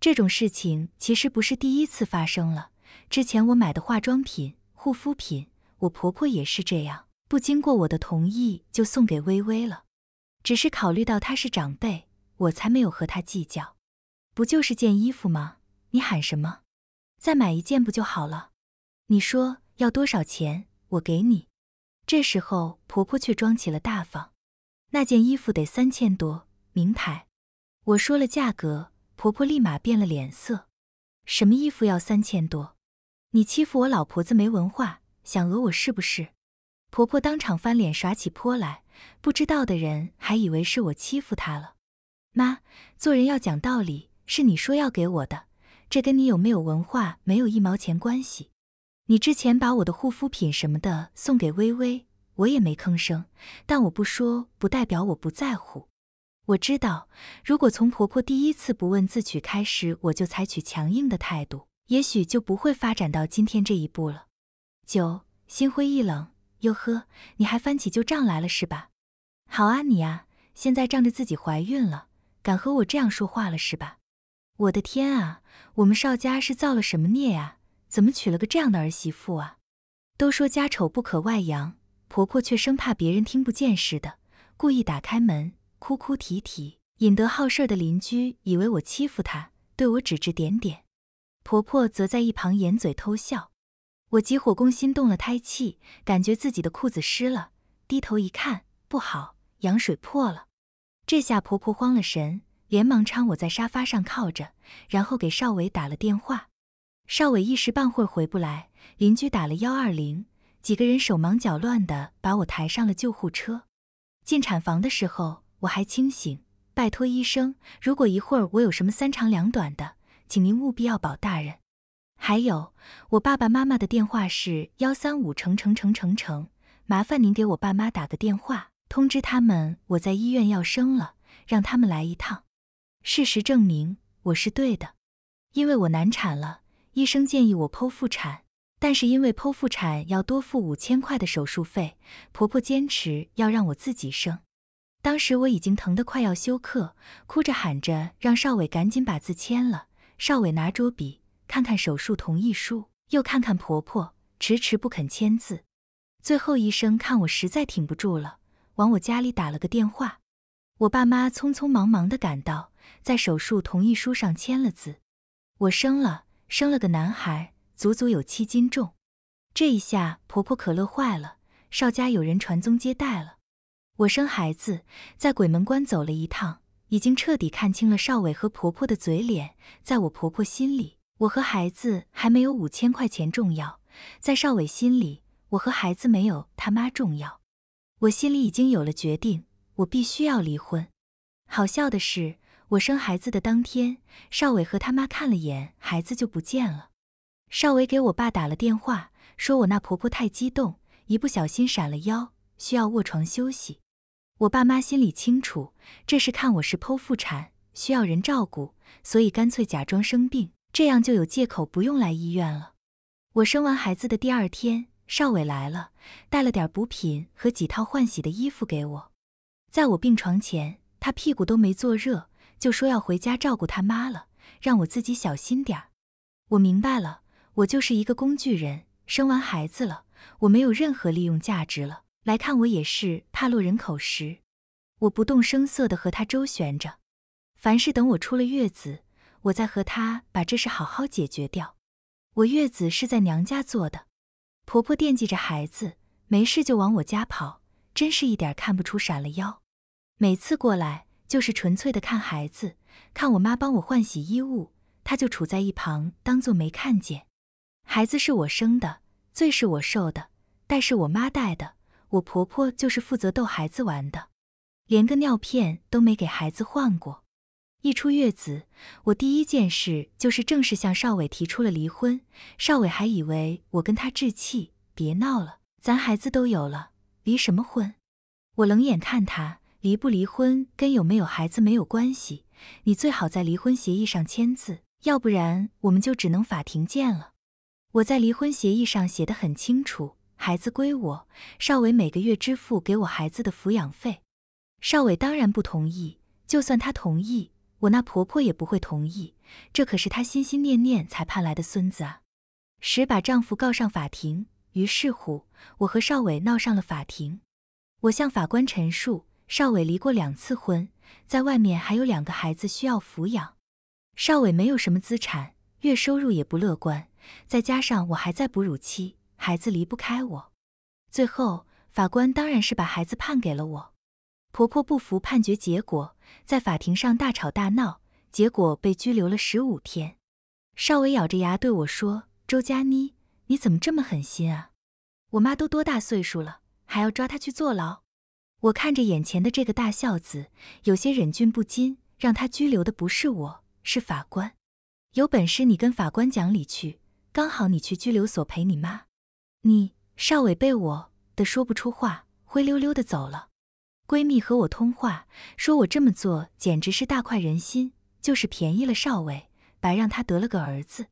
这种事情其实不是第一次发生了。之前我买的化妆品、护肤品，我婆婆也是这样，不经过我的同意就送给微微了。只是考虑到她是长辈，我才没有和她计较。不就是件衣服吗？你喊什么？再买一件不就好了？你说要多少钱，我给你。这时候婆婆却装起了大方，那件衣服得三千多，名牌。我说了价格，婆婆立马变了脸色，什么衣服要三千多？你欺负我老婆子没文化，想讹我是不是？婆婆当场翻脸耍起泼来，不知道的人还以为是我欺负她了。妈，做人要讲道理，是你说要给我的，这跟你有没有文化没有一毛钱关系。你之前把我的护肤品什么的送给微微，我也没吭声。但我不说，不代表我不在乎。我知道，如果从婆婆第一次不问自取开始，我就采取强硬的态度，也许就不会发展到今天这一步了。九，心灰意冷。哟呵，你还翻起旧账来了是吧？好啊，你啊，现在仗着自己怀孕了，敢和我这样说话了是吧？我的天啊，我们邵家是造了什么孽啊？怎么娶了个这样的儿媳妇啊？都说家丑不可外扬，婆婆却生怕别人听不见似的，故意打开门，哭哭啼啼，引得好事的邻居以为我欺负她，对我指指点点。婆婆则在一旁掩嘴偷笑。我急火攻心，动了胎气，感觉自己的裤子湿了，低头一看，不好，羊水破了。这下婆婆慌了神，连忙搀我在沙发上靠着，然后给少伟打了电话。少伟一时半会回不来，邻居打了幺二零，几个人手忙脚乱的把我抬上了救护车。进产房的时候我还清醒，拜托医生，如果一会儿我有什么三长两短的，请您务必要保大人。还有，我爸爸妈妈的电话是幺三五乘乘乘乘乘，麻烦您给我爸妈打个电话，通知他们我在医院要生了，让他们来一趟。事实证明我是对的，因为我难产了。医生建议我剖腹产，但是因为剖腹产要多付五千块的手术费，婆婆坚持要让我自己生。当时我已经疼得快要休克，哭着喊着让邵伟赶紧把字签了。邵伟拿着笔，看看手术同意书，又看看婆婆，迟迟不肯签字。最后医生看我实在挺不住了，往我家里打了个电话，我爸妈匆匆忙忙的赶到，在手术同意书上签了字。我生了。生了个男孩，足足有七斤重，这一下婆婆可乐坏了，邵家有人传宗接代了。我生孩子，在鬼门关走了一趟，已经彻底看清了邵伟和婆婆的嘴脸。在我婆婆心里，我和孩子还没有五千块钱重要；在邵伟心里，我和孩子没有他妈重要。我心里已经有了决定，我必须要离婚。好笑的是。我生孩子的当天，少伟和他妈看了眼孩子就不见了。少伟给我爸打了电话，说我那婆婆太激动，一不小心闪了腰，需要卧床休息。我爸妈心里清楚，这是看我是剖腹产，需要人照顾，所以干脆假装生病，这样就有借口不用来医院了。我生完孩子的第二天，少伟来了，带了点补品和几套换洗的衣服给我，在我病床前，他屁股都没坐热。就说要回家照顾他妈了，让我自己小心点儿。我明白了，我就是一个工具人，生完孩子了，我没有任何利用价值了。来看我也是怕落人口实，我不动声色的和他周旋着。凡事等我出了月子，我再和他把这事好好解决掉。我月子是在娘家做的，婆婆惦记着孩子，没事就往我家跑，真是一点看不出闪了腰。每次过来。就是纯粹的看孩子，看我妈帮我换洗衣物，她就杵在一旁，当做没看见。孩子是我生的，罪是我受的，带是我妈带的，我婆婆就是负责逗孩子玩的，连个尿片都没给孩子换过。一出月子，我第一件事就是正式向少伟提出了离婚。少伟还以为我跟他置气，别闹了，咱孩子都有了，离什么婚？我冷眼看他。离不离婚跟有没有孩子没有关系，你最好在离婚协议上签字，要不然我们就只能法庭见了。我在离婚协议上写的很清楚，孩子归我，邵伟每个月支付给我孩子的抚养费。邵伟当然不同意，就算他同意，我那婆婆也不会同意，这可是她心心念念才盼来的孙子啊！十把丈夫告上法庭？于是乎，我和邵伟闹上了法庭。我向法官陈述。邵伟离过两次婚，在外面还有两个孩子需要抚养。邵伟没有什么资产，月收入也不乐观。再加上我还在哺乳期，孩子离不开我。最后，法官当然是把孩子判给了我。婆婆不服判决结果，在法庭上大吵大闹，结果被拘留了十五天。邵伟咬着牙对我说：“周佳妮，你怎么这么狠心啊？我妈都多大岁数了，还要抓她去坐牢？”我看着眼前的这个大孝子，有些忍俊不禁。让他拘留的不是我，是法官。有本事你跟法官讲理去。刚好你去拘留所陪你妈。你少伟被我的说不出话，灰溜溜的走了。闺蜜和我通话，说我这么做简直是大快人心，就是便宜了少伟，白让他得了个儿子。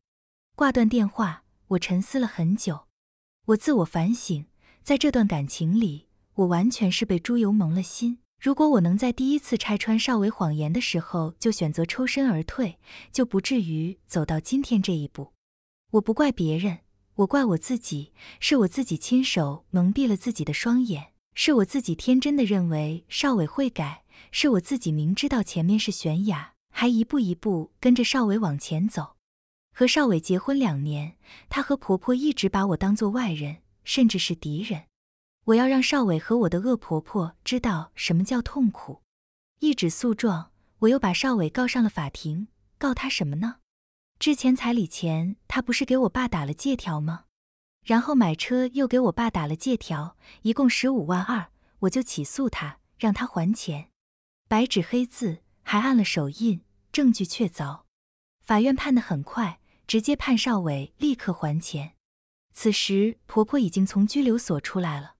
挂断电话，我沉思了很久。我自我反省，在这段感情里。我完全是被猪油蒙了心。如果我能在第一次拆穿邵伟谎言的时候就选择抽身而退，就不至于走到今天这一步。我不怪别人，我怪我自己，是我自己亲手蒙蔽了自己的双眼，是我自己天真的认为邵伟会改，是我自己明知道前面是悬崖还一步一步跟着邵伟往前走。和邵伟结婚两年，她和婆婆一直把我当做外人，甚至是敌人。我要让少伟和我的恶婆婆知道什么叫痛苦。一纸诉状，我又把少伟告上了法庭。告他什么呢？之前彩礼钱他不是给我爸打了借条吗？然后买车又给我爸打了借条，一共十五万二，我就起诉他，让他还钱。白纸黑字，还按了手印，证据确凿。法院判得很快，直接判少伟立刻还钱。此时，婆婆已经从拘留所出来了。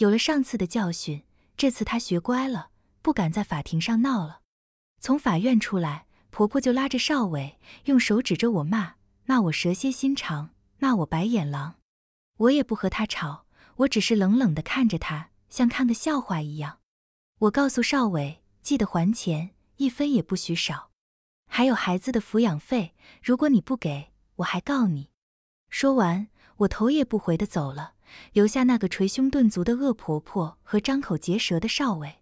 有了上次的教训，这次他学乖了，不敢在法庭上闹了。从法院出来，婆婆就拉着邵伟，用手指着我骂，骂我蛇蝎心肠，骂我白眼狼。我也不和他吵，我只是冷冷地看着他，像看个笑话一样。我告诉邵伟，记得还钱，一分也不许少。还有孩子的抚养费，如果你不给，我还告你。说完，我头也不回地走了。留下那个捶胸顿足的恶婆婆和张口结舌的少伟，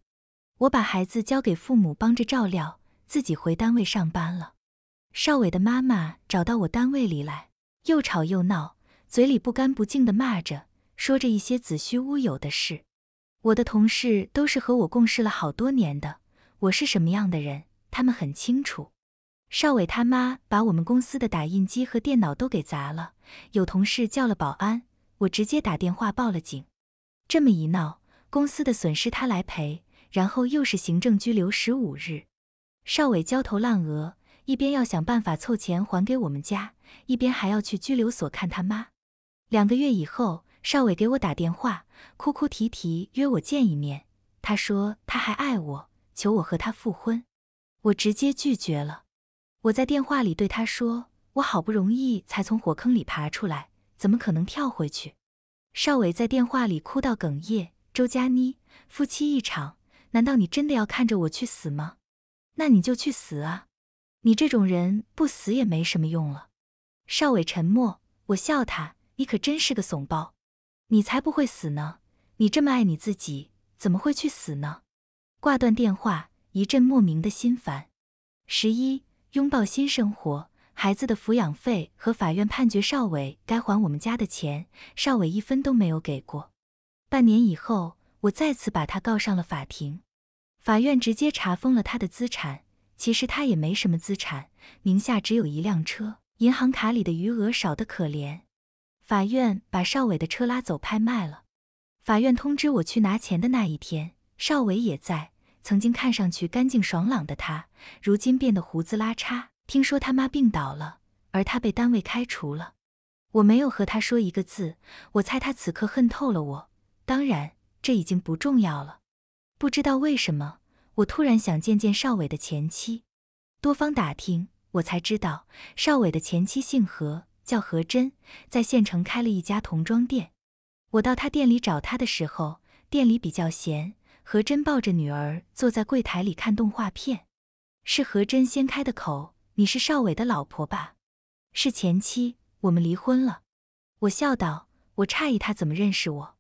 我把孩子交给父母帮着照料，自己回单位上班了。少伟的妈妈找到我单位里来，又吵又闹，嘴里不干不净的骂着，说着一些子虚乌有的事。我的同事都是和我共事了好多年的，我是什么样的人，他们很清楚。少伟他妈把我们公司的打印机和电脑都给砸了，有同事叫了保安。我直接打电话报了警，这么一闹，公司的损失他来赔，然后又是行政拘留十五日。邵伟焦头烂额，一边要想办法凑钱还给我们家，一边还要去拘留所看他妈。两个月以后，邵伟给我打电话，哭哭啼啼约我见一面。他说他还爱我，求我和他复婚。我直接拒绝了。我在电话里对他说：“我好不容易才从火坑里爬出来。”怎么可能跳回去？邵伟在电话里哭到哽咽。周佳妮，夫妻一场，难道你真的要看着我去死吗？那你就去死啊！你这种人不死也没什么用了。邵伟沉默。我笑他：“你可真是个怂包！你才不会死呢！你这么爱你自己，怎么会去死呢？”挂断电话，一阵莫名的心烦。十一，拥抱新生活。孩子的抚养费和法院判决邵伟该还我们家的钱，邵伟一分都没有给过。半年以后，我再次把他告上了法庭，法院直接查封了他的资产。其实他也没什么资产，名下只有一辆车，银行卡里的余额少得可怜。法院把邵伟的车拉走拍卖了。法院通知我去拿钱的那一天，邵伟也在。曾经看上去干净爽朗的他，如今变得胡子拉碴。听说他妈病倒了，而他被单位开除了。我没有和他说一个字。我猜他此刻恨透了我。当然，这已经不重要了。不知道为什么，我突然想见见少伟的前妻。多方打听，我才知道少伟的前妻姓何，叫何真，在县城开了一家童装店。我到他店里找他的时候，店里比较闲，何真抱着女儿坐在柜台里看动画片。是何真先开的口。你是少伟的老婆吧？是前妻，我们离婚了。我笑道，我诧异他怎么认识我。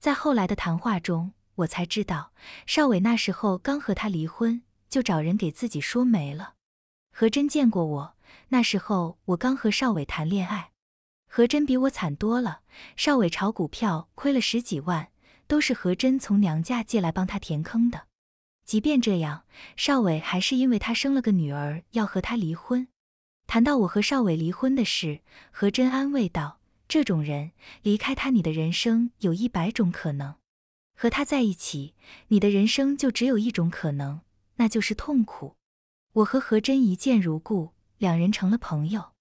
在后来的谈话中，我才知道，少伟那时候刚和他离婚，就找人给自己说媒了。何真见过我，那时候我刚和少伟谈恋爱。何真比我惨多了，少伟炒股票亏了十几万，都是何真从娘家借来帮他填坑的。即便这样，少伟还是因为他生了个女儿要和他离婚。谈到我和少伟离婚的事，何真安慰道：“这种人，离开他，你的人生有一百种可能；和他在一起，你的人生就只有一种可能，那就是痛苦。”我和何真一见如故，两人成了朋友。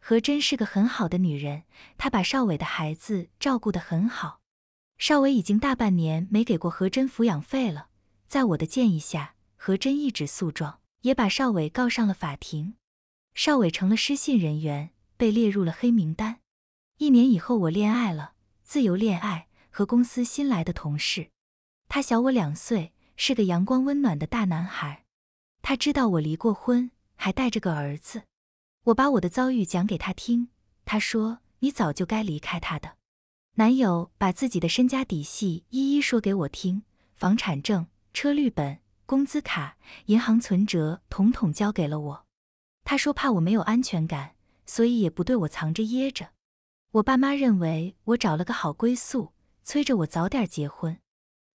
何真是个很好的女人，她把少伟的孩子照顾的很好。少伟已经大半年没给过何真抚养费了。在我的建议下，何真一纸诉状也把邵伟告上了法庭。邵伟成了失信人员，被列入了黑名单。一年以后，我恋爱了，自由恋爱，和公司新来的同事。他小我两岁，是个阳光温暖的大男孩。他知道我离过婚，还带着个儿子。我把我的遭遇讲给他听，他说：“你早就该离开他的。”男友把自己的身家底细一一说给我听，房产证。车绿本、工资卡、银行存折统统交给了我。他说怕我没有安全感，所以也不对我藏着掖着。我爸妈认为我找了个好归宿，催着我早点结婚。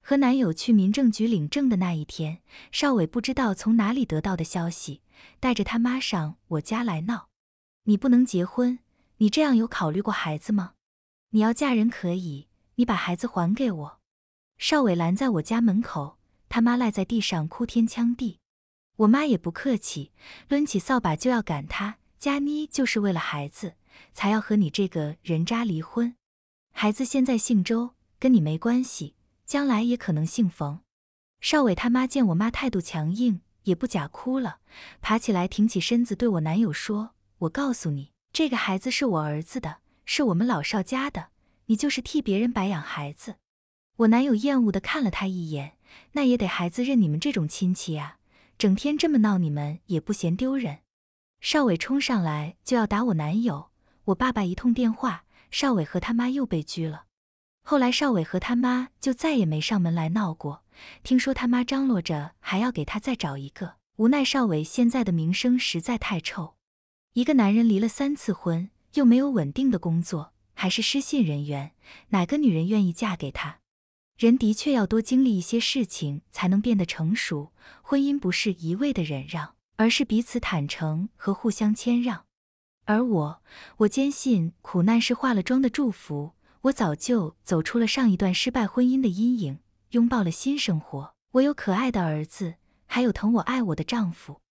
和男友去民政局领证的那一天，邵伟不知道从哪里得到的消息，带着他妈上我家来闹。你不能结婚，你这样有考虑过孩子吗？你要嫁人可以，你把孩子还给我。邵伟拦在我家门口。他妈赖在地上哭天抢地，我妈也不客气，抡起扫把就要赶他。佳妮就是为了孩子才要和你这个人渣离婚，孩子现在姓周，跟你没关系，将来也可能姓冯。少伟他妈见我妈态度强硬，也不假哭了，爬起来挺起身子对我男友说：“我告诉你，这个孩子是我儿子的，是我们老少家的，你就是替别人白养孩子。”我男友厌恶的看了他一眼。那也得孩子认你们这种亲戚呀，整天这么闹，你们也不嫌丢人。少伟冲上来就要打我男友，我爸爸一通电话，少伟和他妈又被拘了。后来少伟和他妈就再也没上门来闹过。听说他妈张罗着还要给他再找一个，无奈少伟现在的名声实在太臭，一个男人离了三次婚，又没有稳定的工作，还是失信人员，哪个女人愿意嫁给他？人的确要多经历一些事情，才能变得成熟。婚姻不是一味的忍让，而是彼此坦诚和互相谦让。而我，我坚信苦难是化了妆的祝福。我早就走出了上一段失败婚姻的阴影，拥抱了新生活。我有可爱的儿子，还有疼我爱我的丈夫。